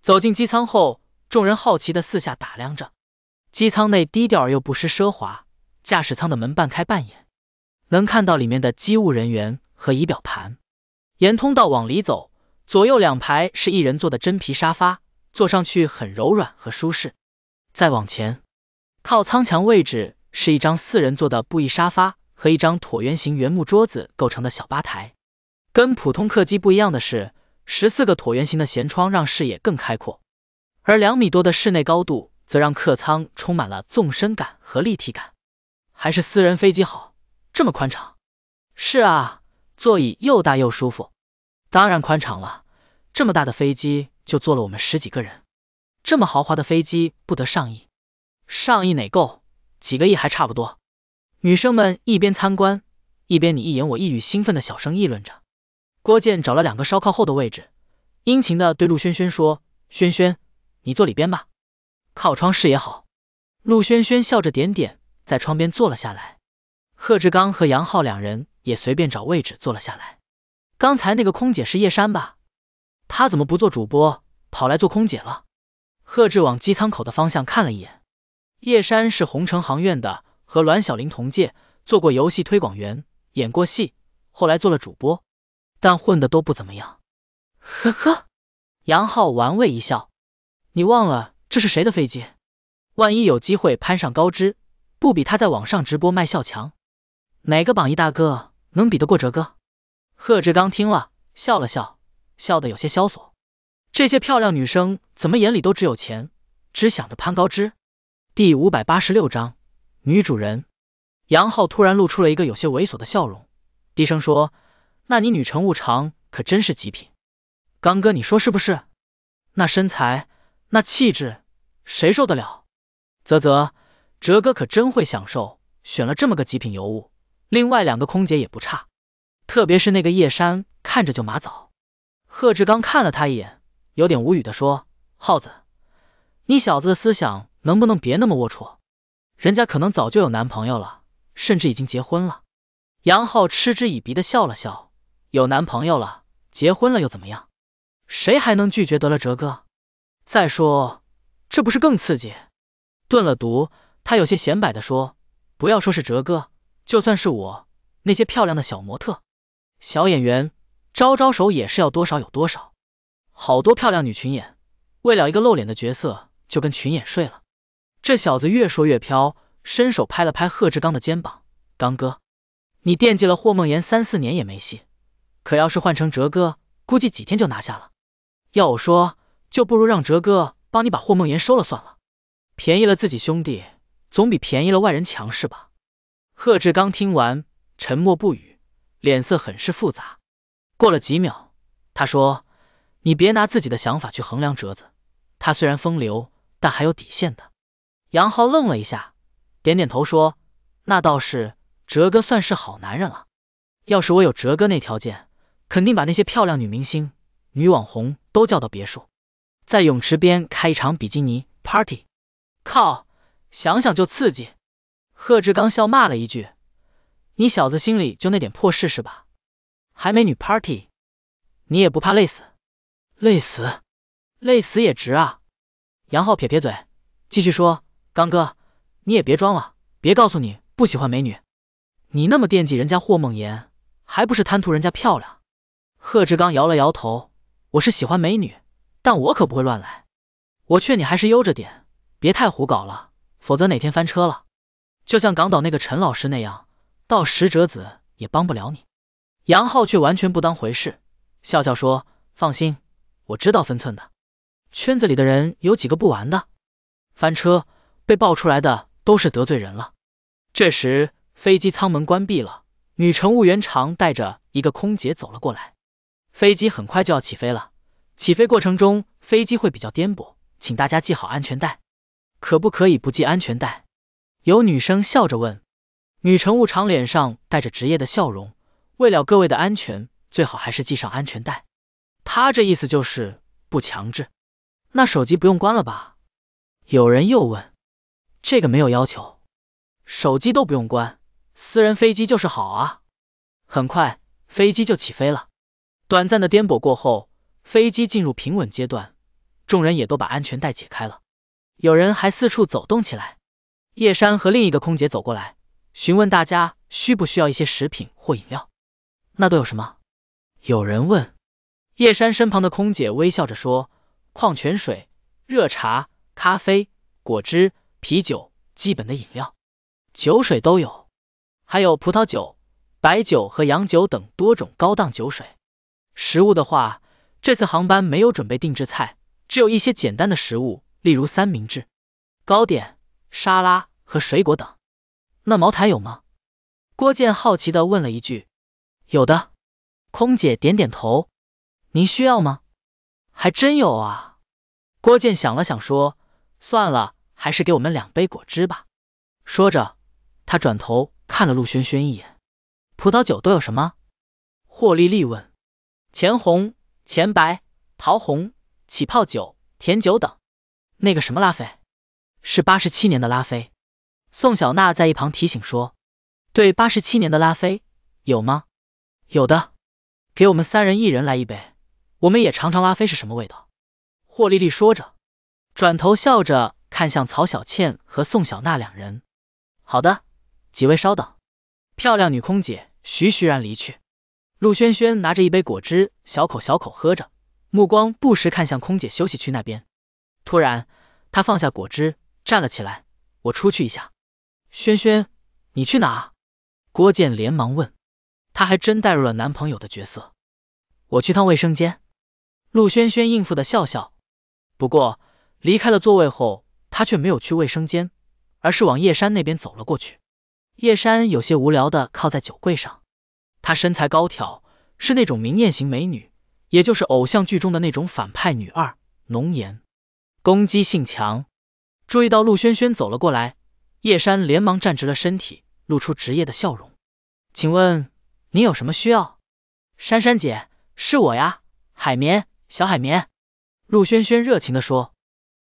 走进机舱后，众人好奇的四下打量着。机舱内低调而又不失奢华，驾驶舱的门半开半掩，能看到里面的机务人员和仪表盘。沿通道往里走，左右两排是一人座的真皮沙发，坐上去很柔软和舒适。再往前，靠舱墙位置是一张四人座的布艺沙发。和一张椭圆形原木桌子构成的小吧台，跟普通客机不一样的是，十四个椭圆形的舷窗让视野更开阔，而两米多的室内高度则让客舱充满了纵深感和立体感。还是私人飞机好，这么宽敞。是啊，座椅又大又舒服，当然宽敞了。这么大的飞机就坐了我们十几个人，这么豪华的飞机不得上亿？上亿哪够？几个亿还差不多。女生们一边参观，一边你一言我一语，兴奋的小声议论着。郭健找了两个稍靠后的位置，殷勤的对陆轩轩说：“轩轩，你坐里边吧，靠窗视野好。”陆轩轩笑着点点，在窗边坐了下来。贺志刚和杨浩两人也随便找位置坐了下来。刚才那个空姐是叶山吧？她怎么不做主播，跑来做空姐了？贺志往机舱口的方向看了一眼，叶山是宏城航院的。和阮小玲同届，做过游戏推广员，演过戏，后来做了主播，但混的都不怎么样。呵呵，杨浩玩味一笑。你忘了这是谁的飞机？万一有机会攀上高枝，不比他在网上直播卖笑强？哪个榜一大哥能比得过哲哥？贺志刚听了，笑了笑，笑得有些萧索。这些漂亮女生怎么眼里都只有钱，只想着攀高枝？第五百八十六章。女主人杨浩突然露出了一个有些猥琐的笑容，低声说：“那你女乘务长可真是极品，刚哥你说是不是？那身材，那气质，谁受得了？啧啧，哲哥可真会享受，选了这么个极品尤物。另外两个空姐也不差，特别是那个叶山，看着就马早。”贺志刚看了他一眼，有点无语的说：“耗子，你小子的思想能不能别那么龌龊？”人家可能早就有男朋友了，甚至已经结婚了。杨浩嗤之以鼻的笑了笑，有男朋友了，结婚了又怎么样？谁还能拒绝得了哲哥？再说，这不是更刺激？顿了毒，他有些显摆的说，不要说是哲哥，就算是我，那些漂亮的小模特、小演员，招招手也是要多少有多少。好多漂亮女群演，为了一个露脸的角色就跟群演睡了。这小子越说越飘，伸手拍了拍贺志刚的肩膀：“刚哥，你惦记了霍梦妍三四年也没戏，可要是换成哲哥，估计几天就拿下了。要我说，就不如让哲哥帮你把霍梦妍收了算了，便宜了自己兄弟，总比便宜了外人强是吧？”贺志刚听完，沉默不语，脸色很是复杂。过了几秒，他说：“你别拿自己的想法去衡量哲子，他虽然风流，但还有底线的。”杨浩愣了一下，点点头说：“那倒是，哲哥算是好男人了。要是我有哲哥那条件，肯定把那些漂亮女明星、女网红都叫到别墅，在泳池边开一场比基尼 party。靠，想想就刺激。”贺志刚笑骂了一句：“你小子心里就那点破事是吧？还美女 party，你也不怕累死？累死，累死也值啊！”杨浩撇撇嘴，继续说。刚哥，你也别装了，别告诉你不喜欢美女，你那么惦记人家霍梦妍，还不是贪图人家漂亮？贺志刚摇了摇头，我是喜欢美女，但我可不会乱来。我劝你还是悠着点，别太胡搞了，否则哪天翻车了，就像港岛那个陈老师那样，到石哲子也帮不了你。杨浩却完全不当回事，笑笑说：“放心，我知道分寸的。圈子里的人有几个不玩的，翻车。”被爆出来的都是得罪人了。这时，飞机舱门关闭了，女乘务员常带着一个空姐走了过来。飞机很快就要起飞了，起飞过程中飞机会比较颠簸，请大家系好安全带。可不可以不系安全带？有女生笑着问。女乘务长脸上带着职业的笑容，为了各位的安全，最好还是系上安全带。她这意思就是不强制。那手机不用关了吧？有人又问。这个没有要求，手机都不用关，私人飞机就是好。啊。很快，飞机就起飞了。短暂的颠簸过后，飞机进入平稳阶段，众人也都把安全带解开了，有人还四处走动起来。叶山和另一个空姐走过来，询问大家需不需要一些食品或饮料。那都有什么？有人问。叶山身旁的空姐微笑着说：矿泉水、热茶、咖啡、果汁。啤酒、基本的饮料、酒水都有，还有葡萄酒、白酒和洋酒等多种高档酒水。食物的话，这次航班没有准备定制菜，只有一些简单的食物，例如三明治、糕点、沙拉和水果等。那茅台有吗？郭健好奇的问了一句。有的，空姐点点头。您需要吗？还真有啊。郭健想了想说，算了。还是给我们两杯果汁吧。说着，他转头看了陆轩轩一眼。葡萄酒都有什么？霍丽丽问。钱红、钱白、桃红、起泡酒、甜酒等。那个什么拉菲，是八十七年的拉菲。宋小娜在一旁提醒说：“对，八十七年的拉菲有吗？”有的，给我们三人一人来一杯，我们也尝尝拉菲是什么味道。霍丽丽说着，转头笑着。看向曹小倩和宋小娜两人。好的，几位稍等。漂亮女空姐徐徐然离去。陆轩轩拿着一杯果汁，小口小口喝着，目光不时看向空姐休息区那边。突然，她放下果汁，站了起来：“我出去一下。”“轩轩，你去哪？”郭健连忙问。他还真带入了男朋友的角色。“我去趟卫生间。”陆轩轩应付的笑笑。不过离开了座位后。她却没有去卫生间，而是往叶山那边走了过去。叶山有些无聊的靠在酒柜上，她身材高挑，是那种明艳型美女，也就是偶像剧中的那种反派女二，浓颜，攻击性强。注意到陆萱萱走了过来，叶山连忙站直了身体，露出职业的笑容。请问你有什么需要？珊珊姐，是我呀，海绵，小海绵。陆萱萱热情的说。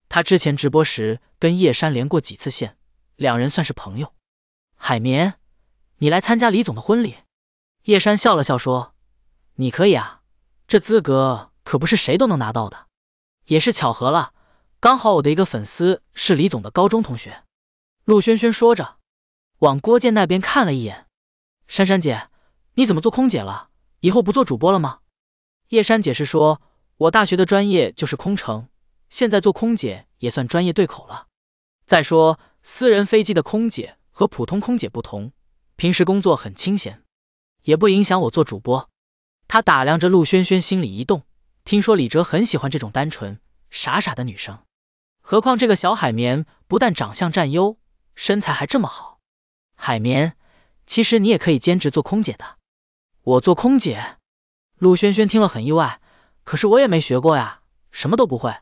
他之前直播时跟叶山连过几次线，两人算是朋友。海绵，你来参加李总的婚礼？叶山笑了笑说：“你可以啊，这资格可不是谁都能拿到的。”也是巧合了，刚好我的一个粉丝是李总的高中同学。陆轩轩说着，往郭建那边看了一眼。珊珊姐，你怎么做空姐了？以后不做主播了吗？叶山解释说：“我大学的专业就是空乘。”现在做空姐也算专业对口了。再说私人飞机的空姐和普通空姐不同，平时工作很清闲，也不影响我做主播。他打量着陆轩轩，心里一动。听说李哲很喜欢这种单纯、傻傻的女生。何况这个小海绵不但长相占优，身材还这么好。海绵，其实你也可以兼职做空姐的。我做空姐？陆轩轩听了很意外，可是我也没学过呀，什么都不会。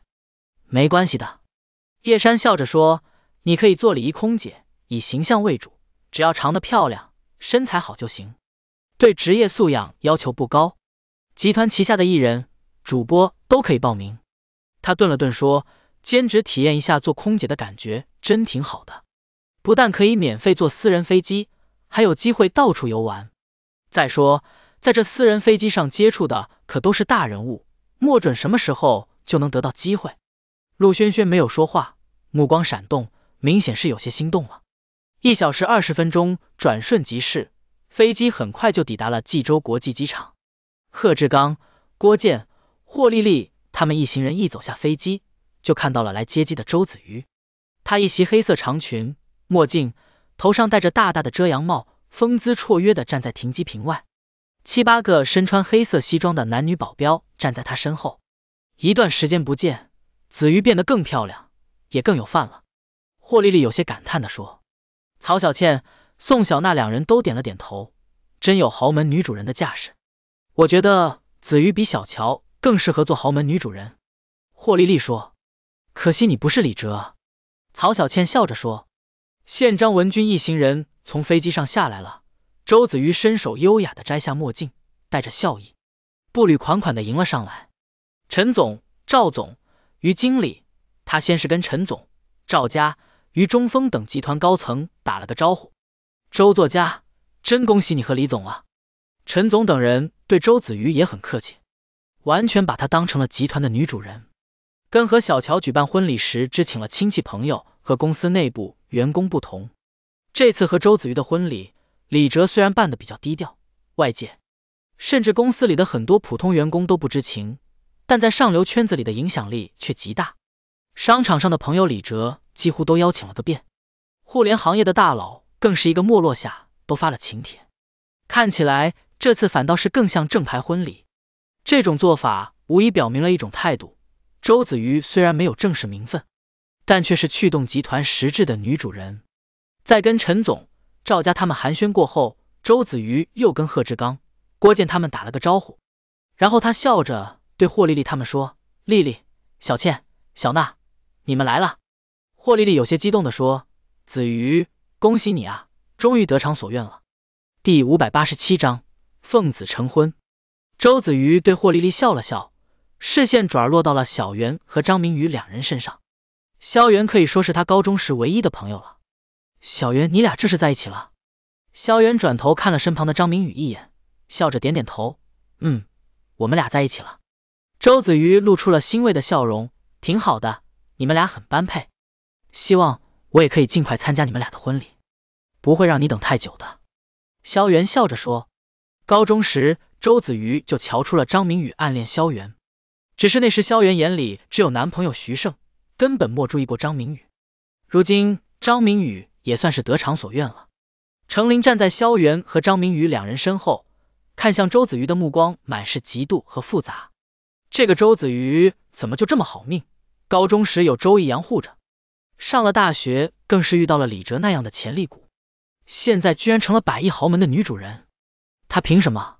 没关系的，叶山笑着说：“你可以做礼仪空姐，以形象为主，只要长得漂亮、身材好就行，对职业素养要求不高。集团旗下的艺人、主播都可以报名。”他顿了顿说：“兼职体验一下做空姐的感觉，真挺好的，不但可以免费坐私人飞机，还有机会到处游玩。再说，在这私人飞机上接触的可都是大人物，莫准什么时候就能得到机会。”陆轩轩没有说话，目光闪动，明显是有些心动了。一小时二十分钟转瞬即逝，飞机很快就抵达了济州国际机场。贺志刚、郭建、霍丽丽他们一行人一走下飞机，就看到了来接机的周子瑜。他一袭黑色长裙，墨镜，头上戴着大大的遮阳帽，风姿绰约的站在停机坪外。七八个身穿黑色西装的男女保镖站在他身后。一段时间不见。子瑜变得更漂亮，也更有范了。霍丽丽有些感叹的说。曹小倩、宋小娜两人都点了点头，真有豪门女主人的架势。我觉得子瑜比小乔更适合做豪门女主人。霍丽丽说。可惜你不是李哲。曹小倩笑着说。现张文君一行人从飞机上下来了。周子瑜伸手优雅的摘下墨镜，带着笑意，步履款款的迎了上来。陈总、赵总。于经理，他先是跟陈总、赵家、于中锋等集团高层打了个招呼。周作家，真恭喜你和李总了。陈总等人对周子瑜也很客气，完全把她当成了集团的女主人。跟和小乔举办婚礼时只请了亲戚朋友和公司内部员工不同，这次和周子瑜的婚礼，李哲虽然办的比较低调，外界甚至公司里的很多普通员工都不知情。但在上流圈子里的影响力却极大，商场上的朋友李哲几乎都邀请了个遍，互联行业的大佬更是一个没落下都发了请帖，看起来这次反倒是更像正牌婚礼。这种做法无疑表明了一种态度，周子瑜虽然没有正式名分，但却是驱动集团实质的女主人。在跟陈总、赵家他们寒暄过后，周子瑜又跟贺志刚、郭建他们打了个招呼，然后他笑着。对霍丽丽他们说：“丽丽、小倩、小娜，你们来了。”霍丽丽有些激动的说：“子瑜，恭喜你啊，终于得偿所愿了。”第五百八十七章奉子成婚。周子瑜对霍丽丽笑了笑，视线转而落到了小袁和张明宇两人身上。萧元可以说是他高中时唯一的朋友了。小袁，你俩这是在一起了？萧元转头看了身旁的张明宇一眼，笑着点点头：“嗯，我们俩在一起了。”周子瑜露出了欣慰的笑容，挺好的，你们俩很般配，希望我也可以尽快参加你们俩的婚礼，不会让你等太久的。萧元笑着说。高中时，周子瑜就瞧出了张明宇暗恋萧元，只是那时萧元眼里只有男朋友徐胜，根本没注意过张明宇。如今张明宇也算是得偿所愿了。程琳站在萧元和张明宇两人身后，看向周子瑜的目光满是嫉妒和复杂。这个周子瑜怎么就这么好命？高中时有周易阳护着，上了大学更是遇到了李哲那样的潜力股，现在居然成了百亿豪门的女主人，她凭什么？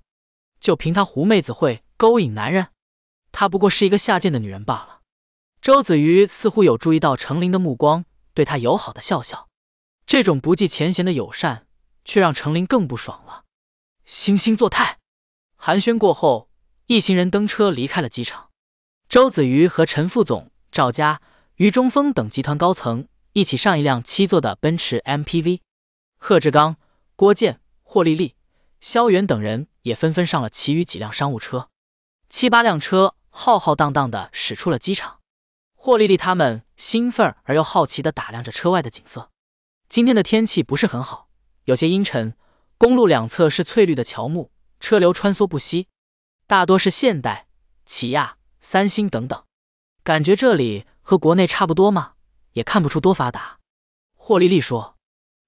就凭她狐媚子会勾引男人？她不过是一个下贱的女人罢了。周子瑜似乎有注意到程琳的目光，对她友好的笑笑，这种不计前嫌的友善，却让程琳更不爽了，惺惺作态。寒暄过后。一行人登车离开了机场，周子瑜和陈副总、赵家、于中峰等集团高层一起上一辆七座的奔驰 MPV，贺志刚、郭建、霍丽丽、肖远等人也纷纷上了其余几辆商务车，七八辆车浩浩荡荡的驶出了机场。霍丽丽他们兴奋而又好奇的打量着车外的景色。今天的天气不是很好，有些阴沉，公路两侧是翠绿的乔木，车流穿梭不息。大多是现代、起亚、三星等等，感觉这里和国内差不多吗？也看不出多发达。霍丽丽说，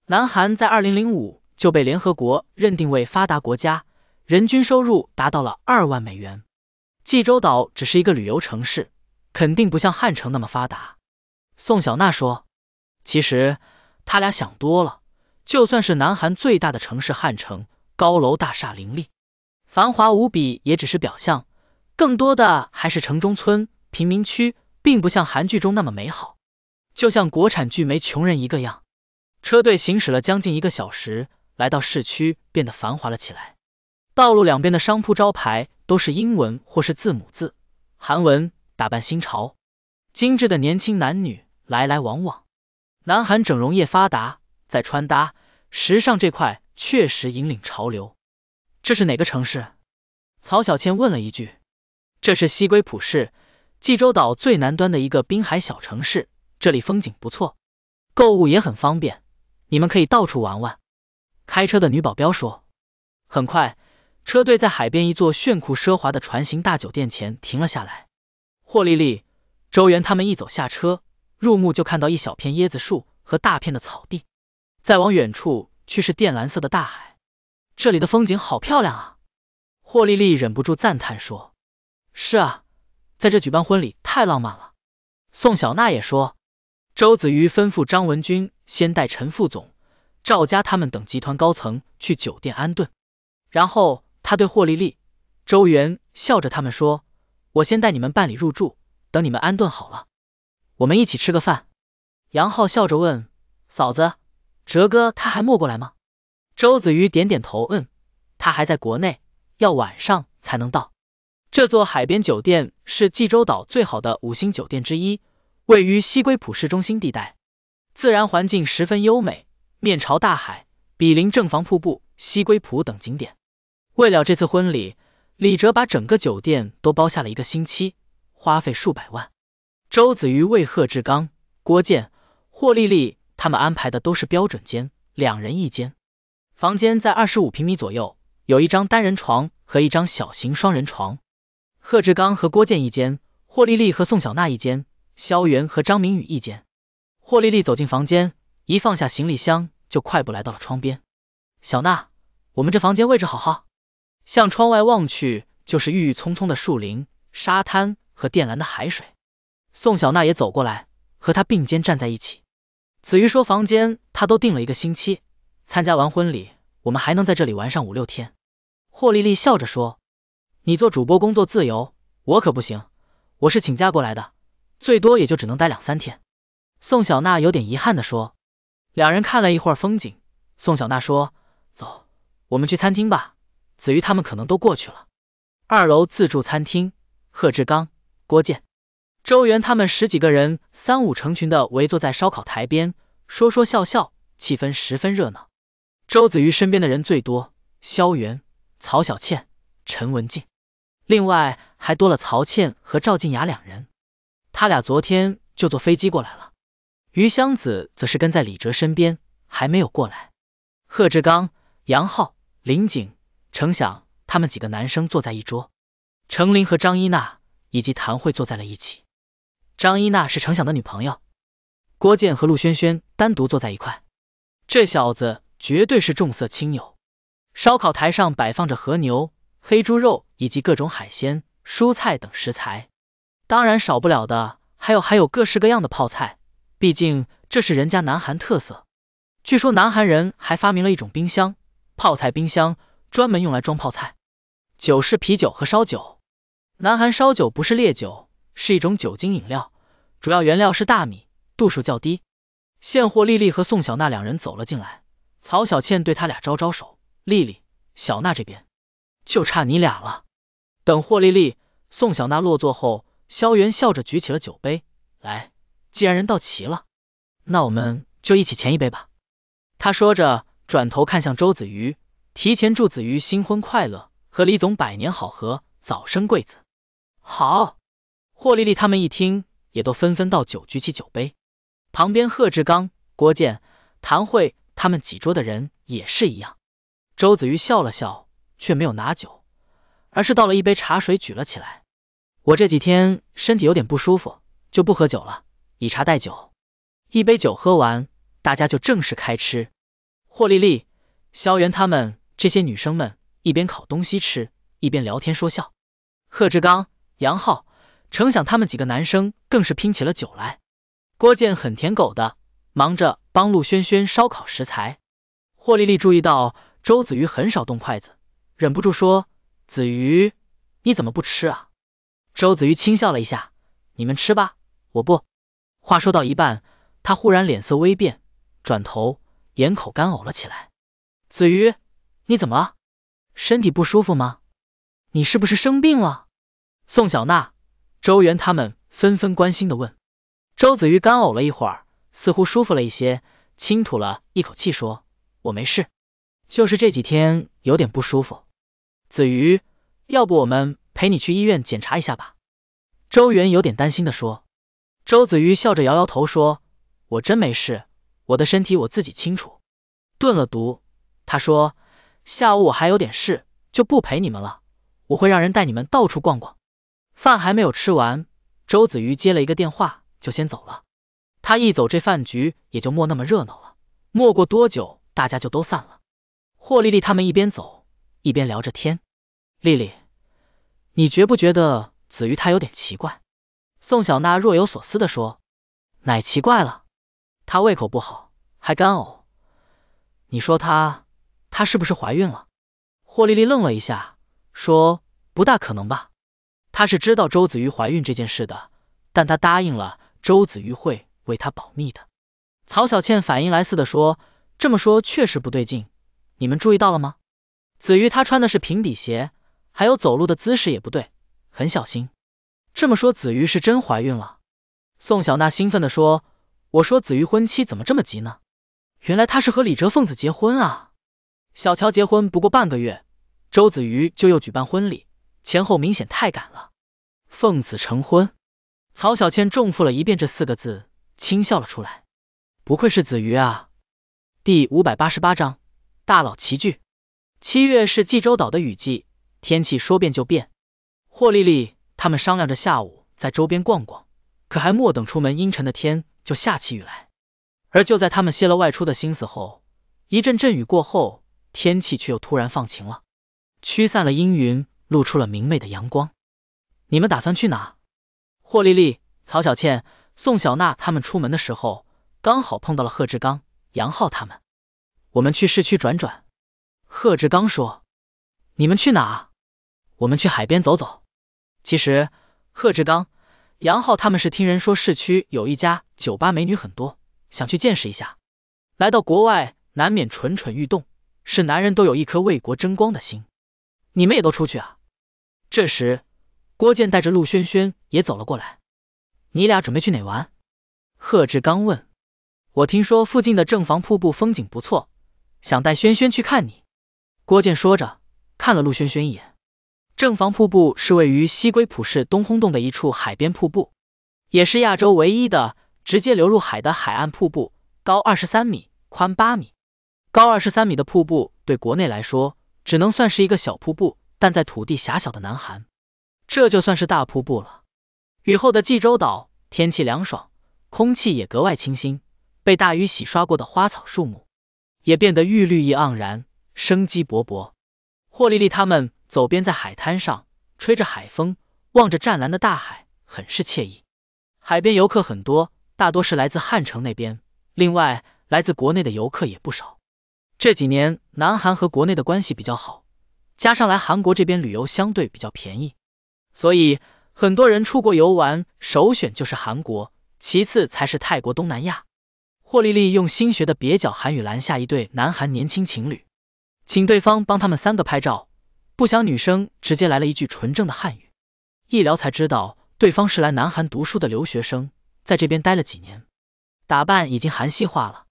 南韩在二零零五就被联合国认定为发达国家，人均收入达到了二万美元。济州岛只是一个旅游城市，肯定不像汉城那么发达。宋小娜说，其实他俩想多了，就算是南韩最大的城市汉城，高楼大厦林立。繁华无比也只是表象，更多的还是城中村、贫民区，并不像韩剧中那么美好。就像国产剧没穷人一个样。车队行驶了将近一个小时，来到市区，变得繁华了起来。道路两边的商铺招牌都是英文或是字母字、韩文，打扮新潮。精致的年轻男女来来往往。南韩整容业发达，在穿搭、时尚这块确实引领潮流。这是哪个城市？曹小倩问了一句。这是西归浦市，济州岛最南端的一个滨海小城市，这里风景不错，购物也很方便，你们可以到处玩玩。开车的女保镖说。很快，车队在海边一座炫酷奢华的船型大酒店前停了下来。霍丽丽、周元他们一走下车，入目就看到一小片椰子树和大片的草地，再往远处却是靛蓝色的大海。这里的风景好漂亮，啊！”霍丽丽忍不住赞叹说：“是，啊，在这举办婚礼太浪漫了。”宋小娜也说。周子瑜吩咐张文军先带陈副总、赵家他们等集团高层去酒店安顿，然后他对霍丽丽、周元笑着他们说：“我先带你们办理入住，等你们安顿好了，我们一起吃个饭。”杨浩笑着问：“嫂子，哲哥他还没过来吗？”周子瑜点点头，嗯，他还在国内，要晚上才能到。这座海边酒店是济州岛最好的五星酒店之一，位于西归浦市中心地带，自然环境十分优美，面朝大海，毗邻正房瀑布、西归浦等景点。为了这次婚礼，李哲把整个酒店都包下了一个星期，花费数百万。周子瑜为贺志刚、郭建、霍丽丽他们安排的都是标准间，两人一间。房间在二十五平米左右，有一张单人床和一张小型双人床。贺志刚和郭建一间，霍丽丽和宋小娜一间，肖元和张明宇一间。霍丽丽走进房间，一放下行李箱就快步来到了窗边。小娜，我们这房间位置好哈，向窗外望去就是郁郁葱葱的树林、沙滩和靛蓝的海水。宋小娜也走过来，和她并肩站在一起。子瑜说房间她都定了一个星期。参加完婚礼，我们还能在这里玩上五六天。霍丽丽笑着说：“你做主播工作自由，我可不行，我是请假过来的，最多也就只能待两三天。”宋小娜有点遗憾的说。两人看了一会儿风景，宋小娜说：“走，我们去餐厅吧，子瑜他们可能都过去了。”二楼自助餐厅，贺志刚、郭建、周元他们十几个人三五成群的围坐在烧烤台边，说说笑笑，气氛十分热闹。周子瑜身边的人最多，萧元、曹小倩、陈文静，另外还多了曹倩和赵静雅两人，他俩昨天就坐飞机过来了。于香子则是跟在李哲身边，还没有过来。贺志刚、杨浩、林景、程响他们几个男生坐在一桌，程琳和张一娜以及谭慧坐在了一起。张一娜是程响的女朋友。郭健和陆轩轩单独坐在一块，这小子。绝对是重色轻友。烧烤台上摆放着和牛、黑猪肉以及各种海鲜、蔬菜等食材，当然少不了的还有还有各式各样的泡菜，毕竟这是人家南韩特色。据说南韩人还发明了一种冰箱，泡菜冰箱，专门用来装泡菜。酒是啤酒和烧酒，南韩烧酒不是烈酒，是一种酒精饮料，主要原料是大米，度数较低。现货丽丽和宋小娜两人走了进来。曹小倩对他俩招招手：“丽丽、小娜，这边就差你俩了。”等霍丽丽、宋小娜落座后，萧元笑着举起了酒杯：“来，既然人到齐了，那我们就一起前一杯吧。”他说着，转头看向周子瑜：“提前祝子瑜新婚快乐，和李总百年好合，早生贵子。”好，霍丽丽他们一听，也都纷纷倒酒，举起酒杯。旁边贺志刚、郭建、谭慧。他们几桌的人也是一样，周子瑜笑了笑，却没有拿酒，而是倒了一杯茶水举了起来。我这几天身体有点不舒服，就不喝酒了，以茶代酒。一杯酒喝完，大家就正式开吃。霍丽丽、萧元他们这些女生们一边烤东西吃，一边聊天说笑。贺志刚、杨浩、程想他们几个男生更是拼起了酒来。郭建很舔狗的。忙着帮陆轩轩烧烤食材，霍丽丽注意到周子瑜很少动筷子，忍不住说：“子瑜，你怎么不吃啊？”周子瑜轻笑了一下：“你们吃吧，我不。”话说到一半，他忽然脸色微变，转头眼口干呕了起来。“子瑜，你怎么了？身体不舒服吗？你是不是生病了？”宋小娜、周元他们纷纷关心的问。周子瑜干呕了一会儿。似乎舒服了一些，轻吐了一口气说：“我没事，就是这几天有点不舒服。”子瑜，要不我们陪你去医院检查一下吧？”周元有点担心的说。周子瑜笑着摇摇头说：“我真没事，我的身体我自己清楚。顿了毒。”他说：“下午我还有点事，就不陪你们了，我会让人带你们到处逛逛。”饭还没有吃完，周子瑜接了一个电话就先走了。他一走，这饭局也就没那么热闹了。没过多久，大家就都散了。霍丽丽他们一边走一边聊着天。丽丽，你觉不觉得子瑜她有点奇怪？宋小娜若有所思的说：“奶奇怪了？她胃口不好，还干呕。你说她，她是不是怀孕了？”霍丽丽愣了一下，说：“不大可能吧？她是知道周子瑜怀孕这件事的，但她答应了周子瑜会。”为他保密的，曹小倩反应来似的说：“这么说确实不对劲，你们注意到了吗？子瑜她穿的是平底鞋，还有走路的姿势也不对，很小心。这么说，子瑜是真怀孕了。”宋小娜兴奋的说：“我说子瑜婚期怎么这么急呢？原来她是和李哲凤子结婚啊！小乔结婚不过半个月，周子瑜就又举办婚礼，前后明显太赶了。”凤子成婚，曹小倩重复了一遍这四个字。轻笑了出来，不愧是子瑜。啊！”第五百八十八章大佬齐聚。七月是济州岛的雨季，天气说变就变。霍丽丽他们商量着下午在周边逛逛，可还莫等出门，阴沉的天就下起雨来。而就在他们歇了外出的心思后，一阵阵雨过后，天气却又突然放晴了，驱散了阴云，露出了明媚的阳光。你们打算去哪？霍丽丽、曹小倩。宋小娜他们出门的时候，刚好碰到了贺志刚、杨浩他们。我们去市区转转。贺志刚说：“你们去哪？”我们去海边走走。其实，贺志刚、杨浩他们是听人说市区有一家酒吧，美女很多，想去见识一下。来到国外，难免蠢蠢欲动，是男人都有一颗为国争光的心。你们也都出去啊？这时，郭健带着陆轩轩也走了过来。你俩准备去哪玩？贺志刚问。我听说附近的正房瀑布风景不错，想带轩轩去看你。郭健说着，看了陆轩轩一眼。正房瀑布是位于西归浦市东轰洞的一处海边瀑布，也是亚洲唯一的直接流入海的海岸瀑布，高二十三米，宽八米。高二十三米的瀑布对国内来说只能算是一个小瀑布，但在土地狭小的南韩，这就算是大瀑布了。雨后的济州岛，天气凉爽，空气也格外清新。被大雨洗刷过的花草树木也变得郁绿意盎然，生机勃勃。霍丽丽他们走边在海滩上，吹着海风，望着湛蓝的大海，很是惬意。海边游客很多，大多是来自汉城那边，另外来自国内的游客也不少。这几年，南韩和国内的关系比较好，加上来韩国这边旅游相对比较便宜，所以。很多人出国游玩，首选就是韩国，其次才是泰国东南亚。霍丽丽用新学的蹩脚韩语拦下一对南韩年轻情侣，请对方帮他们三个拍照，不想女生直接来了一句纯正的汉语。一聊才知道，对方是来南韩读书的留学生，在这边待了几年，打扮已经韩系化了。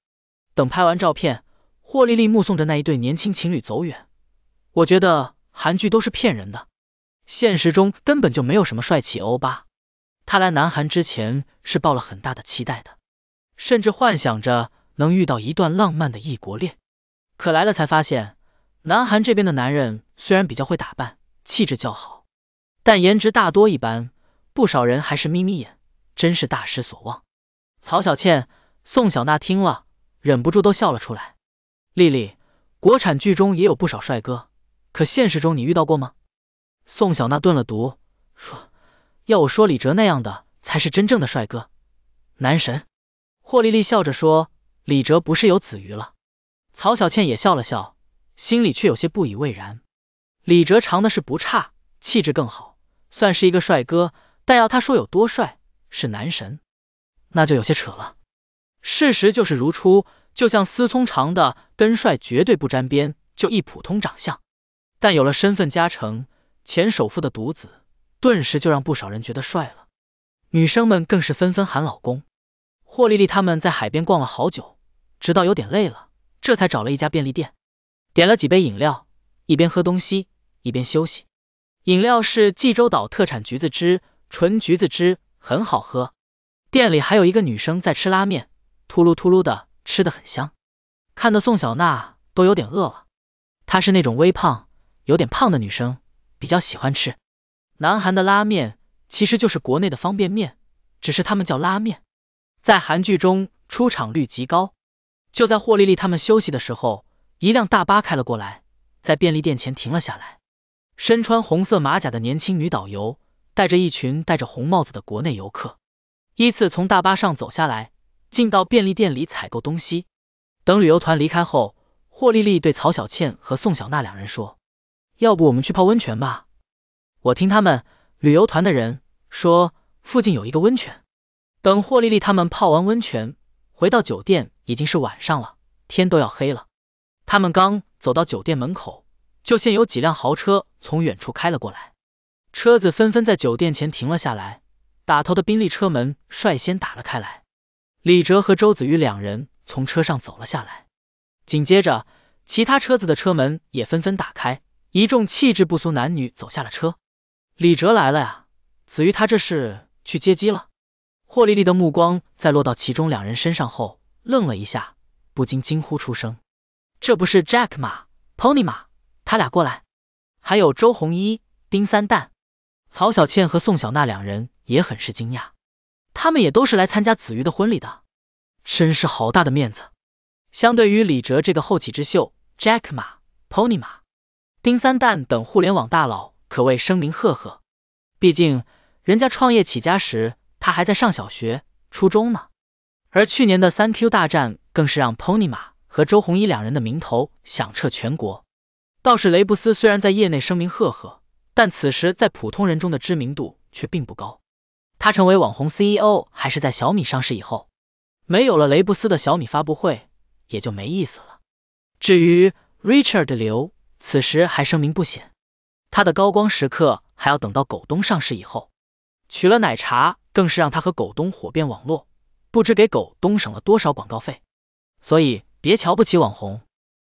等拍完照片，霍丽丽目送着那一对年轻情侣走远，我觉得韩剧都是骗人的。现实中根本就没有什么帅气欧巴，他来南韩之前是抱了很大的期待的，甚至幻想着能遇到一段浪漫的异国恋。可来了才发现，南韩这边的男人虽然比较会打扮，气质较好，但颜值大多一般，不少人还是眯眯眼，真是大失所望。曹小倩、宋小娜听了，忍不住都笑了出来。丽丽，国产剧中也有不少帅哥，可现实中你遇到过吗？宋小娜顿了毒，说：“要我说，李哲那样的才是真正的帅哥男神。”霍丽丽笑着说：“李哲不是有子瑜了。”曹小倩也笑了笑，心里却有些不以为然。李哲长的是不差，气质更好，算是一个帅哥，但要他说有多帅是男神，那就有些扯了。事实就是如初，就像思聪长的跟帅绝对不沾边，就一普通长相，但有了身份加成。前首富的独子，顿时就让不少人觉得帅了，女生们更是纷纷喊老公。霍丽丽他们在海边逛了好久，直到有点累了，这才找了一家便利店，点了几杯饮料，一边喝东西一边休息。饮料是济州岛特产橘子汁，纯橘子汁很好喝。店里还有一个女生在吃拉面，突噜突噜的吃得很香，看的宋小娜都有点饿了。她是那种微胖、有点胖的女生。比较喜欢吃，南韩的拉面其实就是国内的方便面，只是他们叫拉面，在韩剧中出场率极高。就在霍丽丽他们休息的时候，一辆大巴开了过来，在便利店前停了下来。身穿红色马甲的年轻女导游带着一群戴着红帽子的国内游客，依次从大巴上走下来，进到便利店里采购东西。等旅游团离开后，霍丽丽对曹小倩和宋小娜两人说。要不我们去泡温泉吧？我听他们旅游团的人说，附近有一个温泉。等霍丽丽他们泡完温泉，回到酒店已经是晚上了，天都要黑了。他们刚走到酒店门口，就现有几辆豪车从远处开了过来，车子纷纷在酒店前停了下来。打头的宾利车门率先打了开来，李哲和周子瑜两人从车上走了下来，紧接着其他车子的车门也纷纷打开。一众气质不俗男女走下了车，李哲来了呀！子瑜，他这是去接机了。霍丽丽的目光在落到其中两人身上后，愣了一下，不禁惊呼出声：“这不是 Jack 吗 Pony 吗？他俩过来！”还有周鸿祎、丁三蛋、曹小倩和宋小娜两人也很是惊讶，他们也都是来参加子瑜的婚礼的，真是好大的面子。相对于李哲这个后起之秀，Jack 吗 Pony 马。丁三蛋等互联网大佬可谓声名赫赫，毕竟人家创业起家时，他还在上小学、初中呢。而去年的三 Q 大战更是让 Pony 马和周鸿祎两人的名头响彻全国。倒是雷布斯虽然在业内声名赫赫，但此时在普通人中的知名度却并不高。他成为网红 CEO 还是在小米上市以后。没有了雷布斯的小米发布会也就没意思了。至于 Richard 刘。此时还声名不显，他的高光时刻还要等到狗东上市以后。娶了奶茶更是让他和狗东火遍网络，不知给狗东省了多少广告费。所以别瞧不起网红。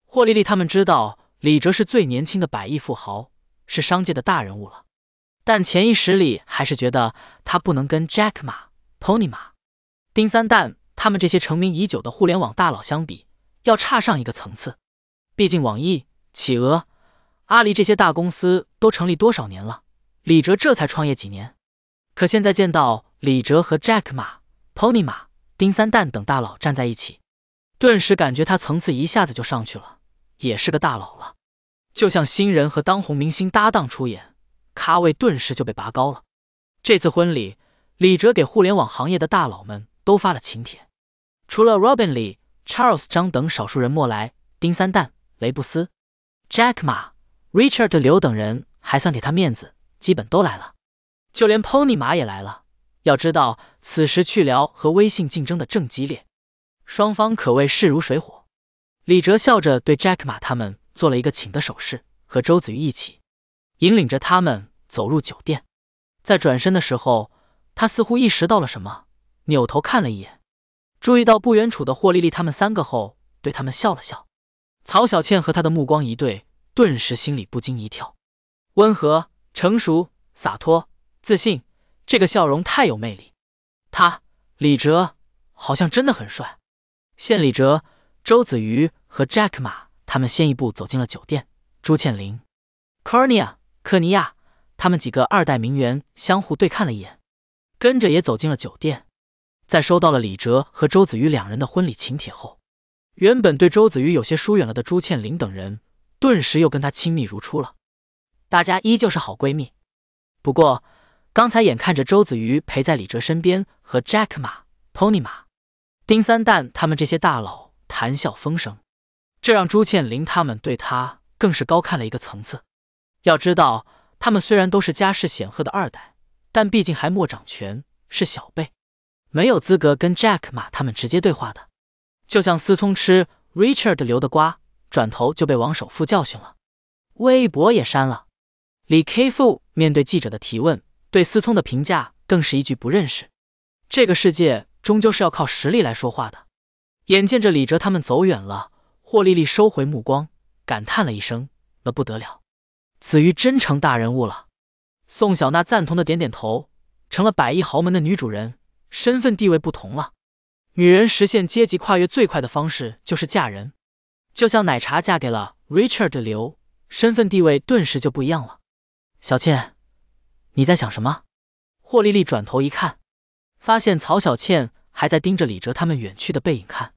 霍丽丽他们知道李哲是最年轻的百亿富豪，是商界的大人物了，但潜意识里还是觉得他不能跟 Jack 马、Pony 马、丁三蛋他们这些成名已久的互联网大佬相比，要差上一个层次。毕竟网易。企鹅、阿里这些大公司都成立多少年了？李哲这才创业几年，可现在见到李哲和 Jack 马、Pony 马、丁三蛋等大佬站在一起，顿时感觉他层次一下子就上去了，也是个大佬了。就像新人和当红明星搭档出演，咖位顿时就被拔高了。这次婚礼，李哲给互联网行业的大佬们都发了请帖，除了 Robin、李 Charles、张等少数人莫来，丁三蛋、雷布斯。Jack 马、Richard 刘等人还算给他面子，基本都来了，就连 Pony 马也来了。要知道，此时去聊和微信竞争的正激烈，双方可谓势如水火。李哲笑着对 Jack 马他们做了一个请的手势，和周子瑜一起引领着他们走入酒店。在转身的时候，他似乎意识到了什么，扭头看了一眼，注意到不远处的霍丽丽他们三个后，对他们笑了笑。曹小倩和他的目光一对，顿时心里不禁一跳。温和、成熟、洒脱、自信，这个笑容太有魅力。他，李哲，好像真的很帅。现李哲、周子瑜和 Jack 马他们先一步走进了酒店。朱倩玲、c o r n i a 科尼亚他们几个二代名媛相互对看了一眼，跟着也走进了酒店。在收到了李哲和周子瑜两人的婚礼请帖后。原本对周子瑜有些疏远了的朱倩玲等人，顿时又跟她亲密如初了。大家依旧是好闺蜜。不过刚才眼看着周子瑜陪在李哲身边，和 Jack 马、Pony 马、丁三蛋他们这些大佬谈笑风生，这让朱倩玲他们对他更是高看了一个层次。要知道，他们虽然都是家世显赫的二代，但毕竟还莫掌权，是小辈，没有资格跟 Jack 马他们直接对话的。就像思聪吃 Richard 留的瓜，转头就被王首富教训了，微博也删了。李 K 富面对记者的提问，对思聪的评价更是一句不认识。这个世界终究是要靠实力来说话的。眼见着李哲他们走远了，霍丽丽收回目光，感叹了一声：“那不得了，子瑜真成大人物了。”宋小娜赞同的点点头，成了百亿豪门的女主人，身份地位不同了。女人实现阶级跨越最快的方式就是嫁人，就像奶茶嫁给了 Richard 刘，身份地位顿时就不一样了。小倩，你在想什么？霍丽丽转头一看，发现曹小倩还在盯着李哲他们远去的背影看。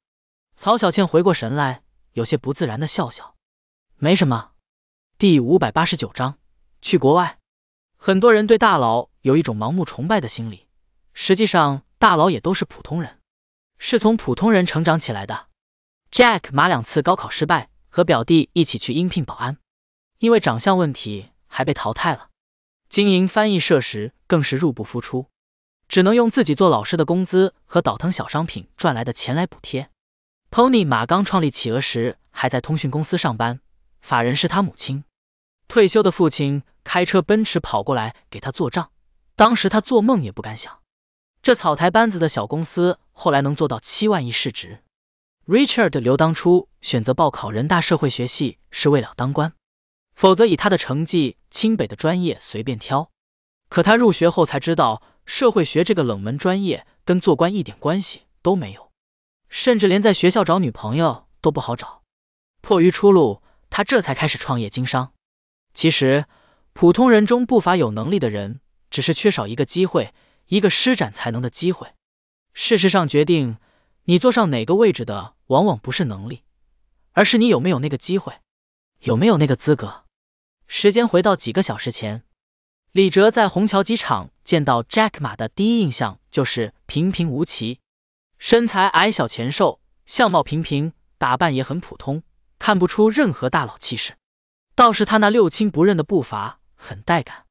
曹小倩回过神来，有些不自然的笑笑，没什么。第五百八十九章，去国外。很多人对大佬有一种盲目崇拜的心理，实际上大佬也都是普通人。是从普通人成长起来的。Jack 马两次高考失败，和表弟一起去应聘保安，因为长相问题还被淘汰了。经营翻译社时更是入不敷出，只能用自己做老师的工资和倒腾小商品赚来的钱来补贴。Pony 马刚创立企鹅时还在通讯公司上班，法人是他母亲，退休的父亲开车奔驰跑过来给他做账，当时他做梦也不敢想。这草台班子的小公司后来能做到七万亿市值。Richard 刘当初选择报考人大社会学系是为了当官，否则以他的成绩，清北的专业随便挑。可他入学后才知道，社会学这个冷门专业跟做官一点关系都没有，甚至连在学校找女朋友都不好找。迫于出路，他这才开始创业经商。其实普通人中不乏有能力的人，只是缺少一个机会。一个施展才能的机会。事实上，决定你坐上哪个位置的，往往不是能力，而是你有没有那个机会，有没有那个资格。时间回到几个小时前，李哲在虹桥机场见到 Jack 马的第一印象就是平平无奇，身材矮小前瘦，相貌平平，打扮也很普通，看不出任何大佬气势。倒是他那六亲不认的步伐很带感。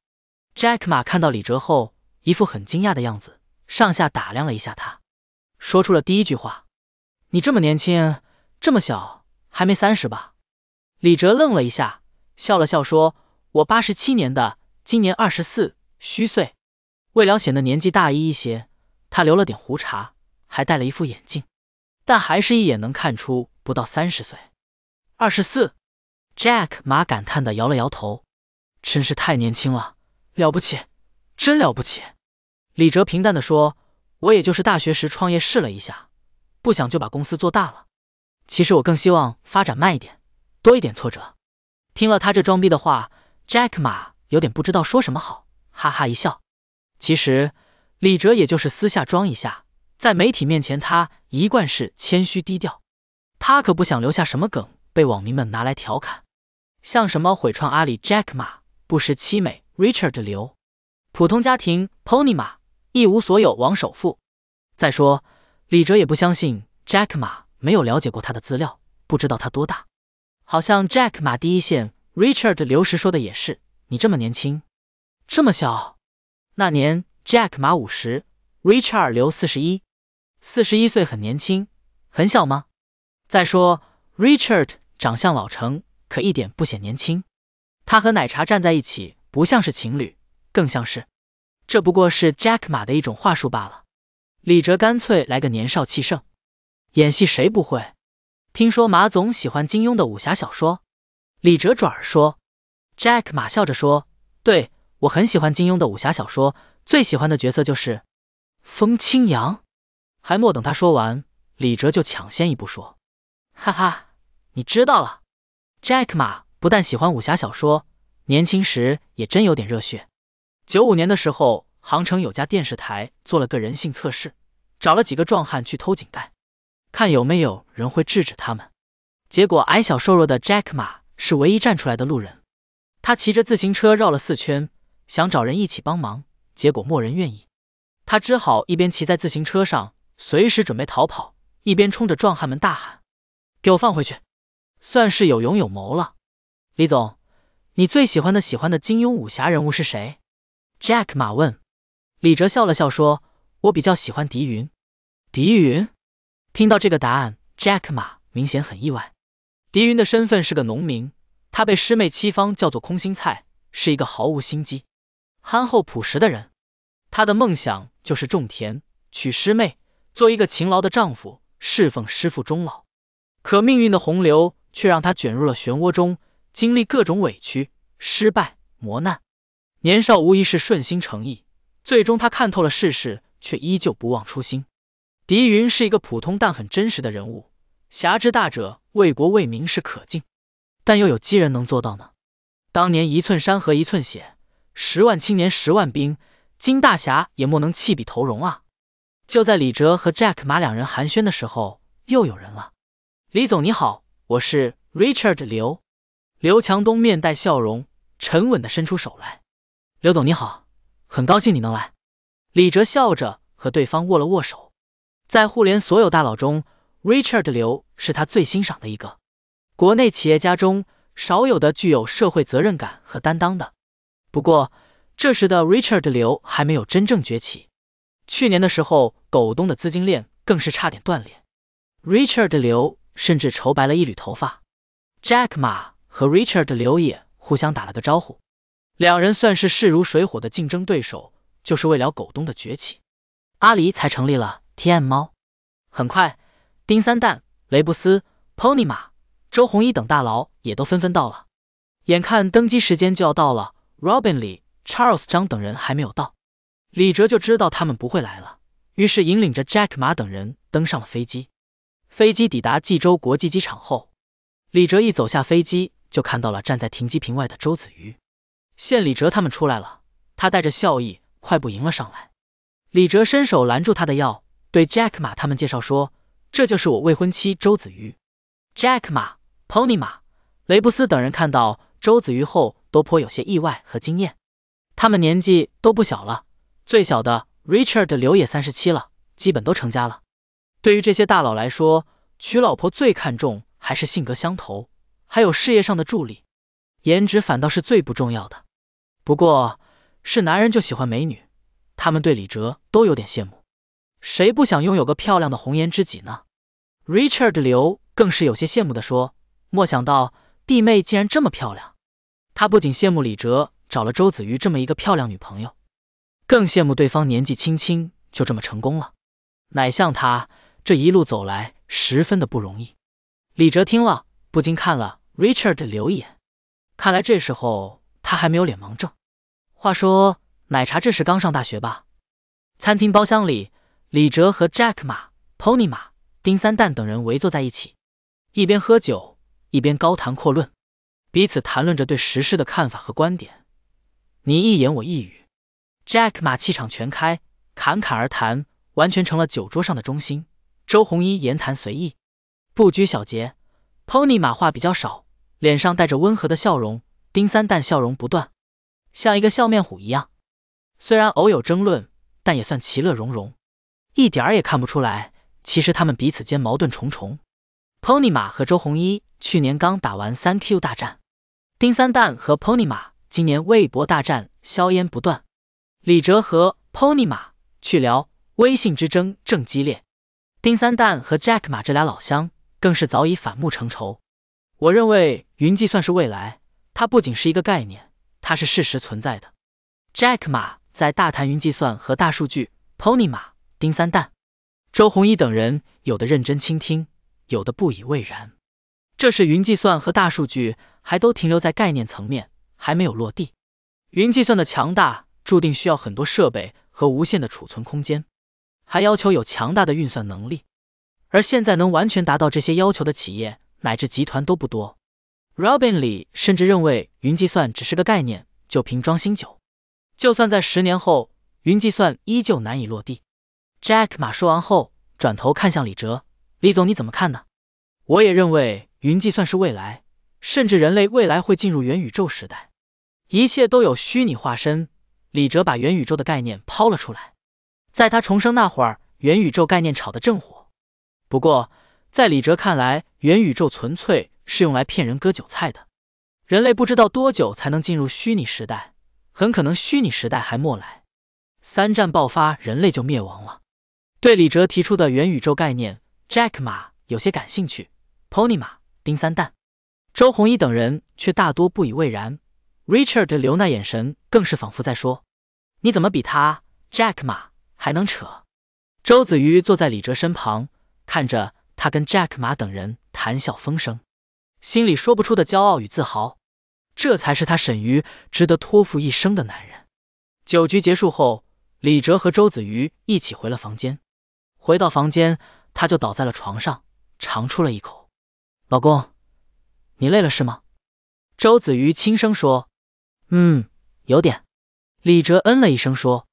Jack 马看到李哲后。一副很惊讶的样子，上下打量了一下他，说出了第一句话：“你这么年轻，这么小，还没三十吧？”李哲愣了一下，笑了笑说：“我八十七年的，今年二十四虚岁。”为了显得年纪大一些，他留了点胡茬，还戴了一副眼镜，但还是一眼能看出不到三十岁。二十四，Jack 马感叹的摇了摇头：“真是太年轻了，了不起。”真了不起，李哲平淡的说，我也就是大学时创业试了一下，不想就把公司做大了。其实我更希望发展慢一点，多一点挫折。听了他这装逼的话，Jack 马有点不知道说什么好，哈哈一笑。其实李哲也就是私下装一下，在媒体面前他一贯是谦虚低调，他可不想留下什么梗被网民们拿来调侃，像什么毁创阿里，Jack 马不识凄美，Richard 刘。普通家庭，pony 马一无所有，王首富。再说，李哲也不相信 Jack 马没有了解过他的资料，不知道他多大。好像 Jack 马第一线 Richard 刘时说的也是，你这么年轻，这么小。那年 Jack 马五十，Richard 刘四十一，四十一岁很年轻，很小吗？再说 Richard 长相老成，可一点不显年轻。他和奶茶站在一起，不像是情侣。更像是，这不过是 Jack 马的一种话术罢了。李哲干脆来个年少气盛，演戏谁不会？听说马总喜欢金庸的武侠小说，李哲转而说。Jack 马笑着说：“对我很喜欢金庸的武侠小说，最喜欢的角色就是风清扬。”还莫等他说完，李哲就抢先一步说：“哈哈，你知道了。Jack 马不但喜欢武侠小说，年轻时也真有点热血。”九五年的时候，杭城有家电视台做了个人性测试，找了几个壮汉去偷井盖，看有没有人会制止他们。结果矮小瘦弱的 Jack 马是唯一站出来的路人。他骑着自行车绕了四圈，想找人一起帮忙，结果没人愿意。他只好一边骑在自行车上，随时准备逃跑，一边冲着壮汉们大喊：“给我放回去！”算是有勇有谋了。李总，你最喜欢的喜欢的金庸武侠人物是谁？Jack 马问李哲笑了笑说：“我比较喜欢狄云。”狄云听到这个答案，Jack 马明显很意外。狄云的身份是个农民，他被师妹戚芳叫做空心菜，是一个毫无心机、憨厚朴实的人。他的梦想就是种田、娶师妹，做一个勤劳的丈夫，侍奉师父终老。可命运的洪流却让他卷入了漩涡中，经历各种委屈、失败、磨难。年少无疑是顺心诚意，最终他看透了世事，却依旧不忘初心。狄云是一个普通但很真实的人物，侠之大者，为国为民是可敬，但又有几人能做到呢？当年一寸山河一寸血，十万青年十万兵，金大侠也莫能弃笔投戎啊！就在李哲和 Jack 马两人寒暄的时候，又有人了。李总你好，我是 Richard 刘。刘强东面带笑容，沉稳的伸出手来。刘总你好，很高兴你能来。李哲笑着和对方握了握手。在互联所有大佬中，Richard 刘是他最欣赏的一个，国内企业家中少有的具有社会责任感和担当的。不过，这时的 Richard 刘还没有真正崛起。去年的时候，狗东的资金链更是差点断裂，Richard 刘甚至愁白了一缕头发。Jack 马和 Richard 刘也互相打了个招呼。两人算是势如水火的竞争对手，就是为了狗东的崛起，阿狸才成立了 TM 猫。很快，丁三蛋、雷布斯、Pony 马、周鸿祎等大佬也都纷纷到了。眼看登机时间就要到了，Robin 李、Charles 张等人还没有到，李哲就知道他们不会来了，于是引领着 Jack 马等人登上了飞机。飞机抵达济州国际机场后，李哲一走下飞机，就看到了站在停机坪外的周子瑜。见李哲他们出来了，他带着笑意快步迎了上来。李哲伸手拦住他的药，对 Jack 马他们介绍说：“这就是我未婚妻周子瑜。” Jack 马、Pony 马、雷布斯等人看到周子瑜后，都颇有些意外和惊艳。他们年纪都不小了，最小的 Richard 刘也三十七了，基本都成家了。对于这些大佬来说，娶老婆最看重还是性格相投，还有事业上的助力。颜值反倒是最不重要的，不过是男人就喜欢美女，他们对李哲都有点羡慕，谁不想拥有个漂亮的红颜知己呢？Richard 刘更是有些羡慕的说，没想到弟妹竟然这么漂亮，他不仅羡慕李哲找了周子瑜这么一个漂亮女朋友，更羡慕对方年纪轻轻就这么成功了，乃像他这一路走来十分的不容易。李哲听了不禁看了 Richard 刘一眼。看来这时候他还没有脸盲症。话说奶茶这是刚上大学吧？餐厅包厢里，李哲和 Jack 马 Pony 马丁三蛋等人围坐在一起，一边喝酒一边高谈阔论，彼此谈论着对时事的看法和观点。你一言我一语，Jack 马气场全开，侃侃而谈，完全成了酒桌上的中心。周鸿祎言谈随意，不拘小节。Pony 马话比较少。脸上带着温和的笑容，丁三蛋笑容不断，像一个笑面虎一样。虽然偶有争论，但也算其乐融融，一点儿也看不出来其实他们彼此间矛盾重重。pony 马和周鸿祎去年刚打完三 Q 大战，丁三蛋和 pony 马今年微博大战硝烟不断，李哲和 pony 马去聊微信之争正激烈，丁三蛋和 jack 马这俩老乡更是早已反目成仇。我认为云计算是未来，它不仅是一个概念，它是事实存在的。Jack 马在大谈云计算和大数据，Pony 马、丁三蛋、周鸿祎等人有的认真倾听，有的不以为然。这是云计算和大数据还都停留在概念层面，还没有落地。云计算的强大注定需要很多设备和无限的储存空间，还要求有强大的运算能力，而现在能完全达到这些要求的企业。乃至集团都不多，Robin 里甚至认为云计算只是个概念，就瓶装新酒。就算在十年后，云计算依旧难以落地。Jack 马说完后，转头看向李哲，李总你怎么看呢？我也认为云计算是未来，甚至人类未来会进入元宇宙时代，一切都有虚拟化身。李哲把元宇宙的概念抛了出来，在他重生那会儿，元宇宙概念炒得正火。不过。在李哲看来，元宇宙纯粹是用来骗人割韭菜的。人类不知道多久才能进入虚拟时代，很可能虚拟时代还没来，三战爆发人类就灭亡了。对李哲提出的元宇宙概念，Jack 马有些感兴趣，Pony 马、丁三蛋、周鸿祎等人却大多不以为然。Richard 的刘那眼神更是仿佛在说：“你怎么比他 Jack 马还能扯？”周子瑜坐在李哲身旁，看着。他跟 Jack 马等人谈笑风生，心里说不出的骄傲与自豪。这才是他沈瑜值得托付一生的男人。酒局结束后，李哲和周子瑜一起回了房间。回到房间，他就倒在了床上，长出了一口。老公，你累了是吗？周子瑜轻声说。嗯，有点。李哲嗯了一声说。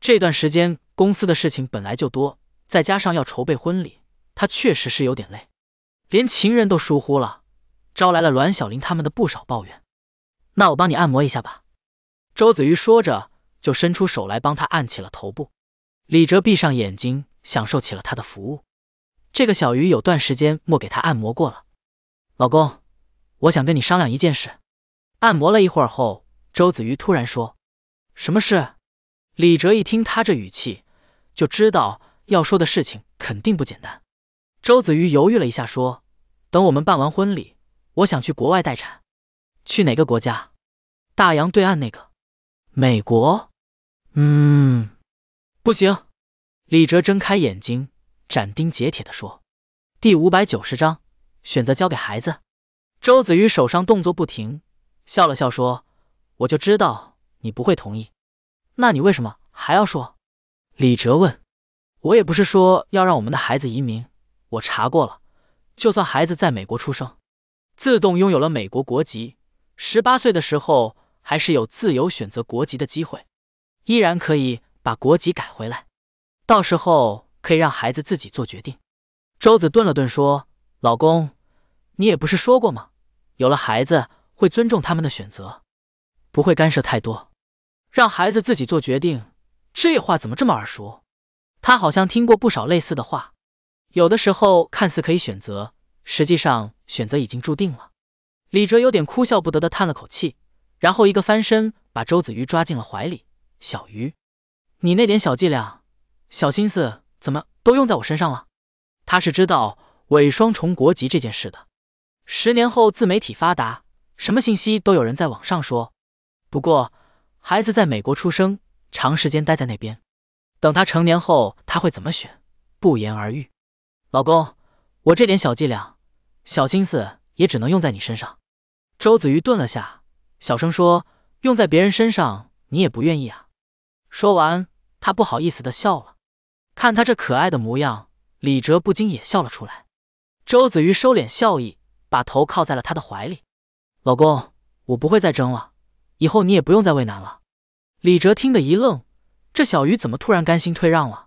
这段时间公司的事情本来就多，再加上要筹备婚礼。他确实是有点累，连情人都疏忽了，招来了阮小林他们的不少抱怨。那我帮你按摩一下吧。周子瑜说着，就伸出手来帮他按起了头部。李哲闭上眼睛，享受起了他的服务。这个小鱼有段时间没给他按摩过了。老公，我想跟你商量一件事。按摩了一会儿后，周子瑜突然说：“什么事？”李哲一听他这语气，就知道要说的事情肯定不简单。周子瑜犹豫了一下，说：“等我们办完婚礼，我想去国外待产，去哪个国家？大洋对岸那个，美国？嗯，不行。”李哲睁开眼睛，斩钉截铁的说：“第五百九十章，选择交给孩子。”周子瑜手上动作不停，笑了笑说：“我就知道你不会同意，那你为什么还要说？”李哲问：“我也不是说要让我们的孩子移民。”我查过了，就算孩子在美国出生，自动拥有了美国国籍，十八岁的时候还是有自由选择国籍的机会，依然可以把国籍改回来，到时候可以让孩子自己做决定。周子顿了顿说：“老公，你也不是说过吗？有了孩子会尊重他们的选择，不会干涉太多，让孩子自己做决定。”这话怎么这么耳熟？他好像听过不少类似的话。有的时候看似可以选择，实际上选择已经注定了。李哲有点哭笑不得的叹了口气，然后一个翻身把周子瑜抓进了怀里。小鱼，你那点小伎俩、小心思怎么都用在我身上了？他是知道伪双重国籍这件事的。十年后自媒体发达，什么信息都有人在网上说。不过孩子在美国出生，长时间待在那边，等他成年后他会怎么选，不言而喻。老公，我这点小伎俩、小心思也只能用在你身上。周子瑜顿了下，小声说，用在别人身上你也不愿意啊。说完，他不好意思的笑了。看他这可爱的模样，李哲不禁也笑了出来。周子瑜收敛笑意，把头靠在了他的怀里。老公，我不会再争了，以后你也不用再为难了。李哲听得一愣，这小鱼怎么突然甘心退让了？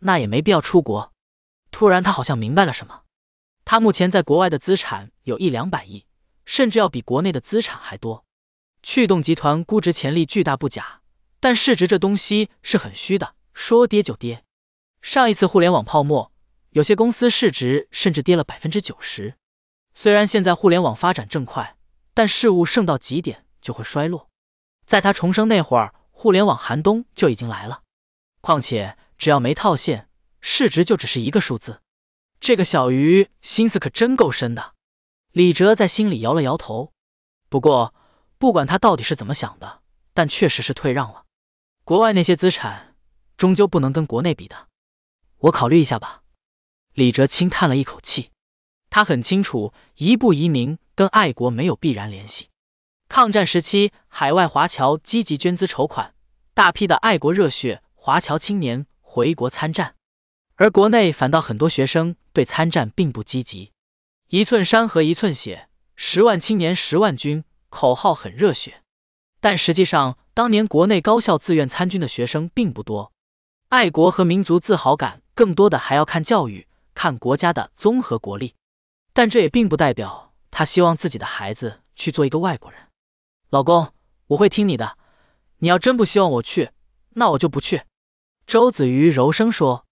那也没必要出国。突然，他好像明白了什么。他目前在国外的资产有一两百亿，甚至要比国内的资产还多。驱动集团估值潜力巨大不假，但市值这东西是很虚的，说跌就跌。上一次互联网泡沫，有些公司市值甚至跌了百分之九十。虽然现在互联网发展正快，但事物盛到极点就会衰落。在他重生那会儿，互联网寒冬就已经来了。况且，只要没套现。市值就只是一个数字，这个小鱼心思可真够深的。李哲在心里摇了摇头。不过，不管他到底是怎么想的，但确实是退让了。国外那些资产终究不能跟国内比的，我考虑一下吧。李哲轻叹了一口气，他很清楚，一步移民跟爱国没有必然联系。抗战时期，海外华侨积极捐资筹款，大批的爱国热血华侨青年回国参战。而国内反倒很多学生对参战并不积极，一寸山河一寸血，十万青年十万军，口号很热血，但实际上当年国内高校自愿参军的学生并不多，爱国和民族自豪感更多的还要看教育，看国家的综合国力。但这也并不代表他希望自己的孩子去做一个外国人。老公，我会听你的，你要真不希望我去，那我就不去。周子瑜柔声说。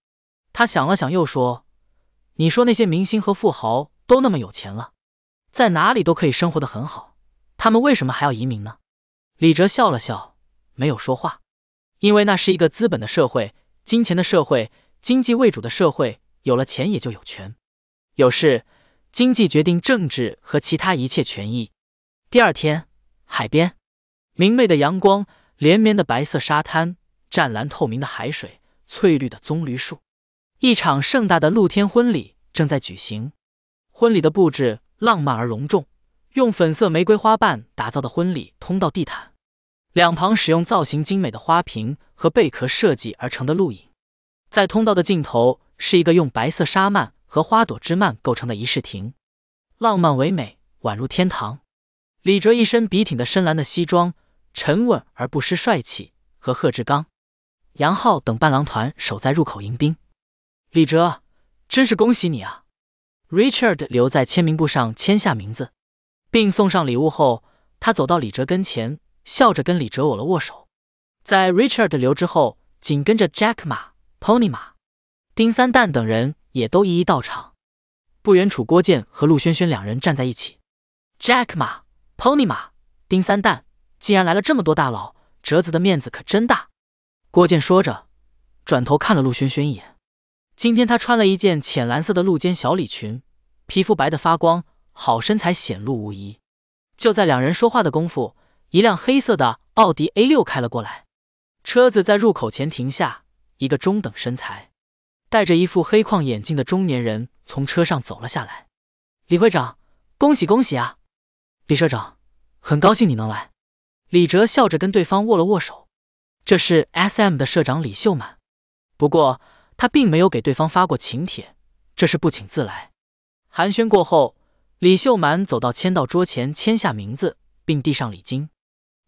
他想了想，又说：“你说那些明星和富豪都那么有钱了，在哪里都可以生活的很好，他们为什么还要移民呢？”李哲笑了笑，没有说话。因为那是一个资本的社会，金钱的社会，经济为主的社会，有了钱也就有权有势，经济决定政治和其他一切权益。第二天，海边，明媚的阳光，连绵的白色沙滩，湛蓝透明的海水，翠绿的棕榈树。一场盛大的露天婚礼正在举行，婚礼的布置浪漫而隆重，用粉色玫瑰花瓣打造的婚礼通道地毯，两旁使用造型精美的花瓶和贝壳设计而成的露营。在通道的尽头是一个用白色纱幔和花朵枝蔓构成的仪式亭，浪漫唯美，宛如天堂。李哲一身笔挺的深蓝的西装，沉稳而不失帅气，和贺志刚、杨浩等伴郎团守在入口迎宾。李哲，真是恭喜你！Richard 啊留在签名簿上签下名字，并送上礼物后，他走到李哲跟前，笑着跟李哲握了握手。在 Richard 留之后，紧跟着 Jack 马、Pony 马、丁三蛋等人也都一一到场。不远处，郭建和陆轩轩两人站在一起。Jack 马、Pony 马、丁三蛋，竟然来了这么多大佬，哲子的面子可真大！郭建说着，转头看了陆轩轩一眼。今天她穿了一件浅蓝色的露肩小礼裙，皮肤白的发光，好身材显露无遗。就在两人说话的功夫，一辆黑色的奥迪 A6 开了过来，车子在入口前停下，一个中等身材、戴着一副黑框眼镜的中年人从车上走了下来。李会长，恭喜恭喜！啊！李社长，很高兴你能来。李哲笑着跟对方握了握手，这是 S M 的社长李秀满，不过。他并没有给对方发过请帖，这是不请自来。寒暄过后，李秀满走到签到桌前签下名字，并递上礼金。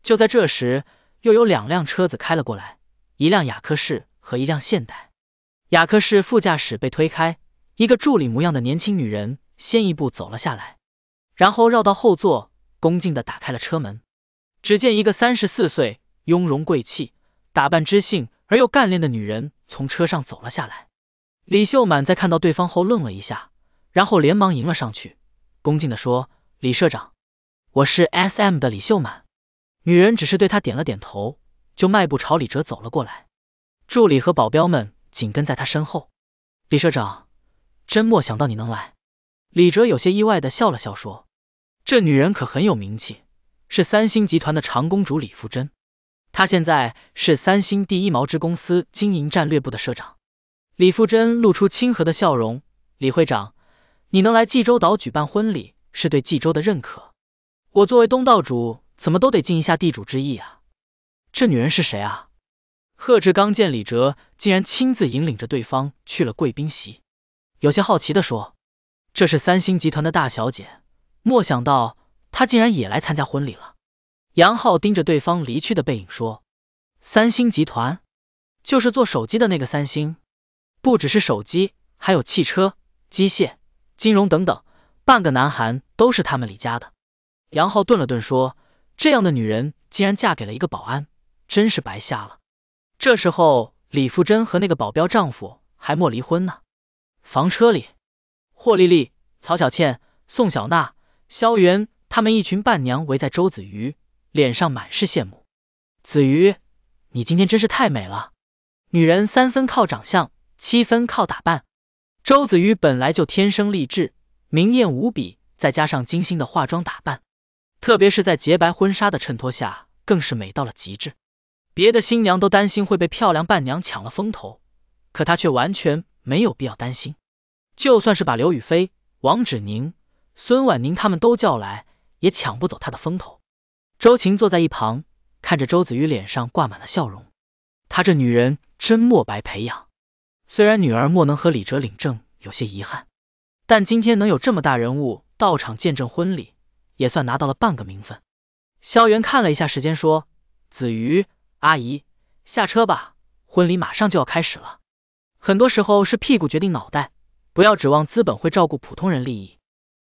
就在这时，又有两辆车子开了过来，一辆雅克士和一辆现代。雅克士副驾驶被推开，一个助理模样的年轻女人先一步走了下来，然后绕到后座，恭敬的打开了车门。只见一个三十四岁，雍容贵气，打扮知性而又干练的女人。从车上走了下来，李秀满在看到对方后愣了一下，然后连忙迎了上去，恭敬的说：“李社长，我是 S M 的李秀满。”女人只是对他点了点头，就迈步朝李哲走了过来，助理和保镖们紧跟在他身后。李社长，真莫想到你能来。李哲有些意外的笑了笑说：“这女人可很有名气，是三星集团的长公主李富珍。”他现在是三星第一毛织公司经营战略部的社长，李富珍露出亲和的笑容。李会长，你能来济州岛举办婚礼，是对济州的认可，我作为东道主，怎么都得尽一下地主之谊啊。这女人是谁？啊？”贺志刚见李哲竟然亲自引领着对方去了贵宾席，有些好奇的说：“这是三星集团的大小姐，没想到她竟然也来参加婚礼了。”杨浩盯着对方离去的背影说：“三星集团，就是做手机的那个三星，不只是手机，还有汽车、机械、金融等等，半个南韩都是他们李家的。”杨浩顿了顿说：“这样的女人竟然嫁给了一个保安，真是白瞎了。”这时候，李富珍和那个保镖丈夫还没离婚呢。房车里，霍丽丽、曹小倩、宋小娜、肖元他们一群伴娘围在周子瑜。脸上满是羡慕，子瑜，你今天真是太美了。女人三分靠长相，七分靠打扮。周子瑜本来就天生丽质，明艳无比，再加上精心的化妆打扮，特别是在洁白婚纱的衬托下，更是美到了极致。别的新娘都担心会被漂亮伴娘抢了风头，可她却完全没有必要担心。就算是把刘雨菲、王芷宁、孙婉宁她们都叫来，也抢不走她的风头。周晴坐在一旁，看着周子瑜脸上挂满了笑容，她这女人真莫白培养。虽然女儿莫能和李哲领证有些遗憾，但今天能有这么大人物到场见证婚礼，也算拿到了半个名分。萧元看了一下时间，说：“子瑜，阿姨，下车吧，婚礼马上就要开始了。很多时候是屁股决定脑袋，不要指望资本会照顾普通人利益。”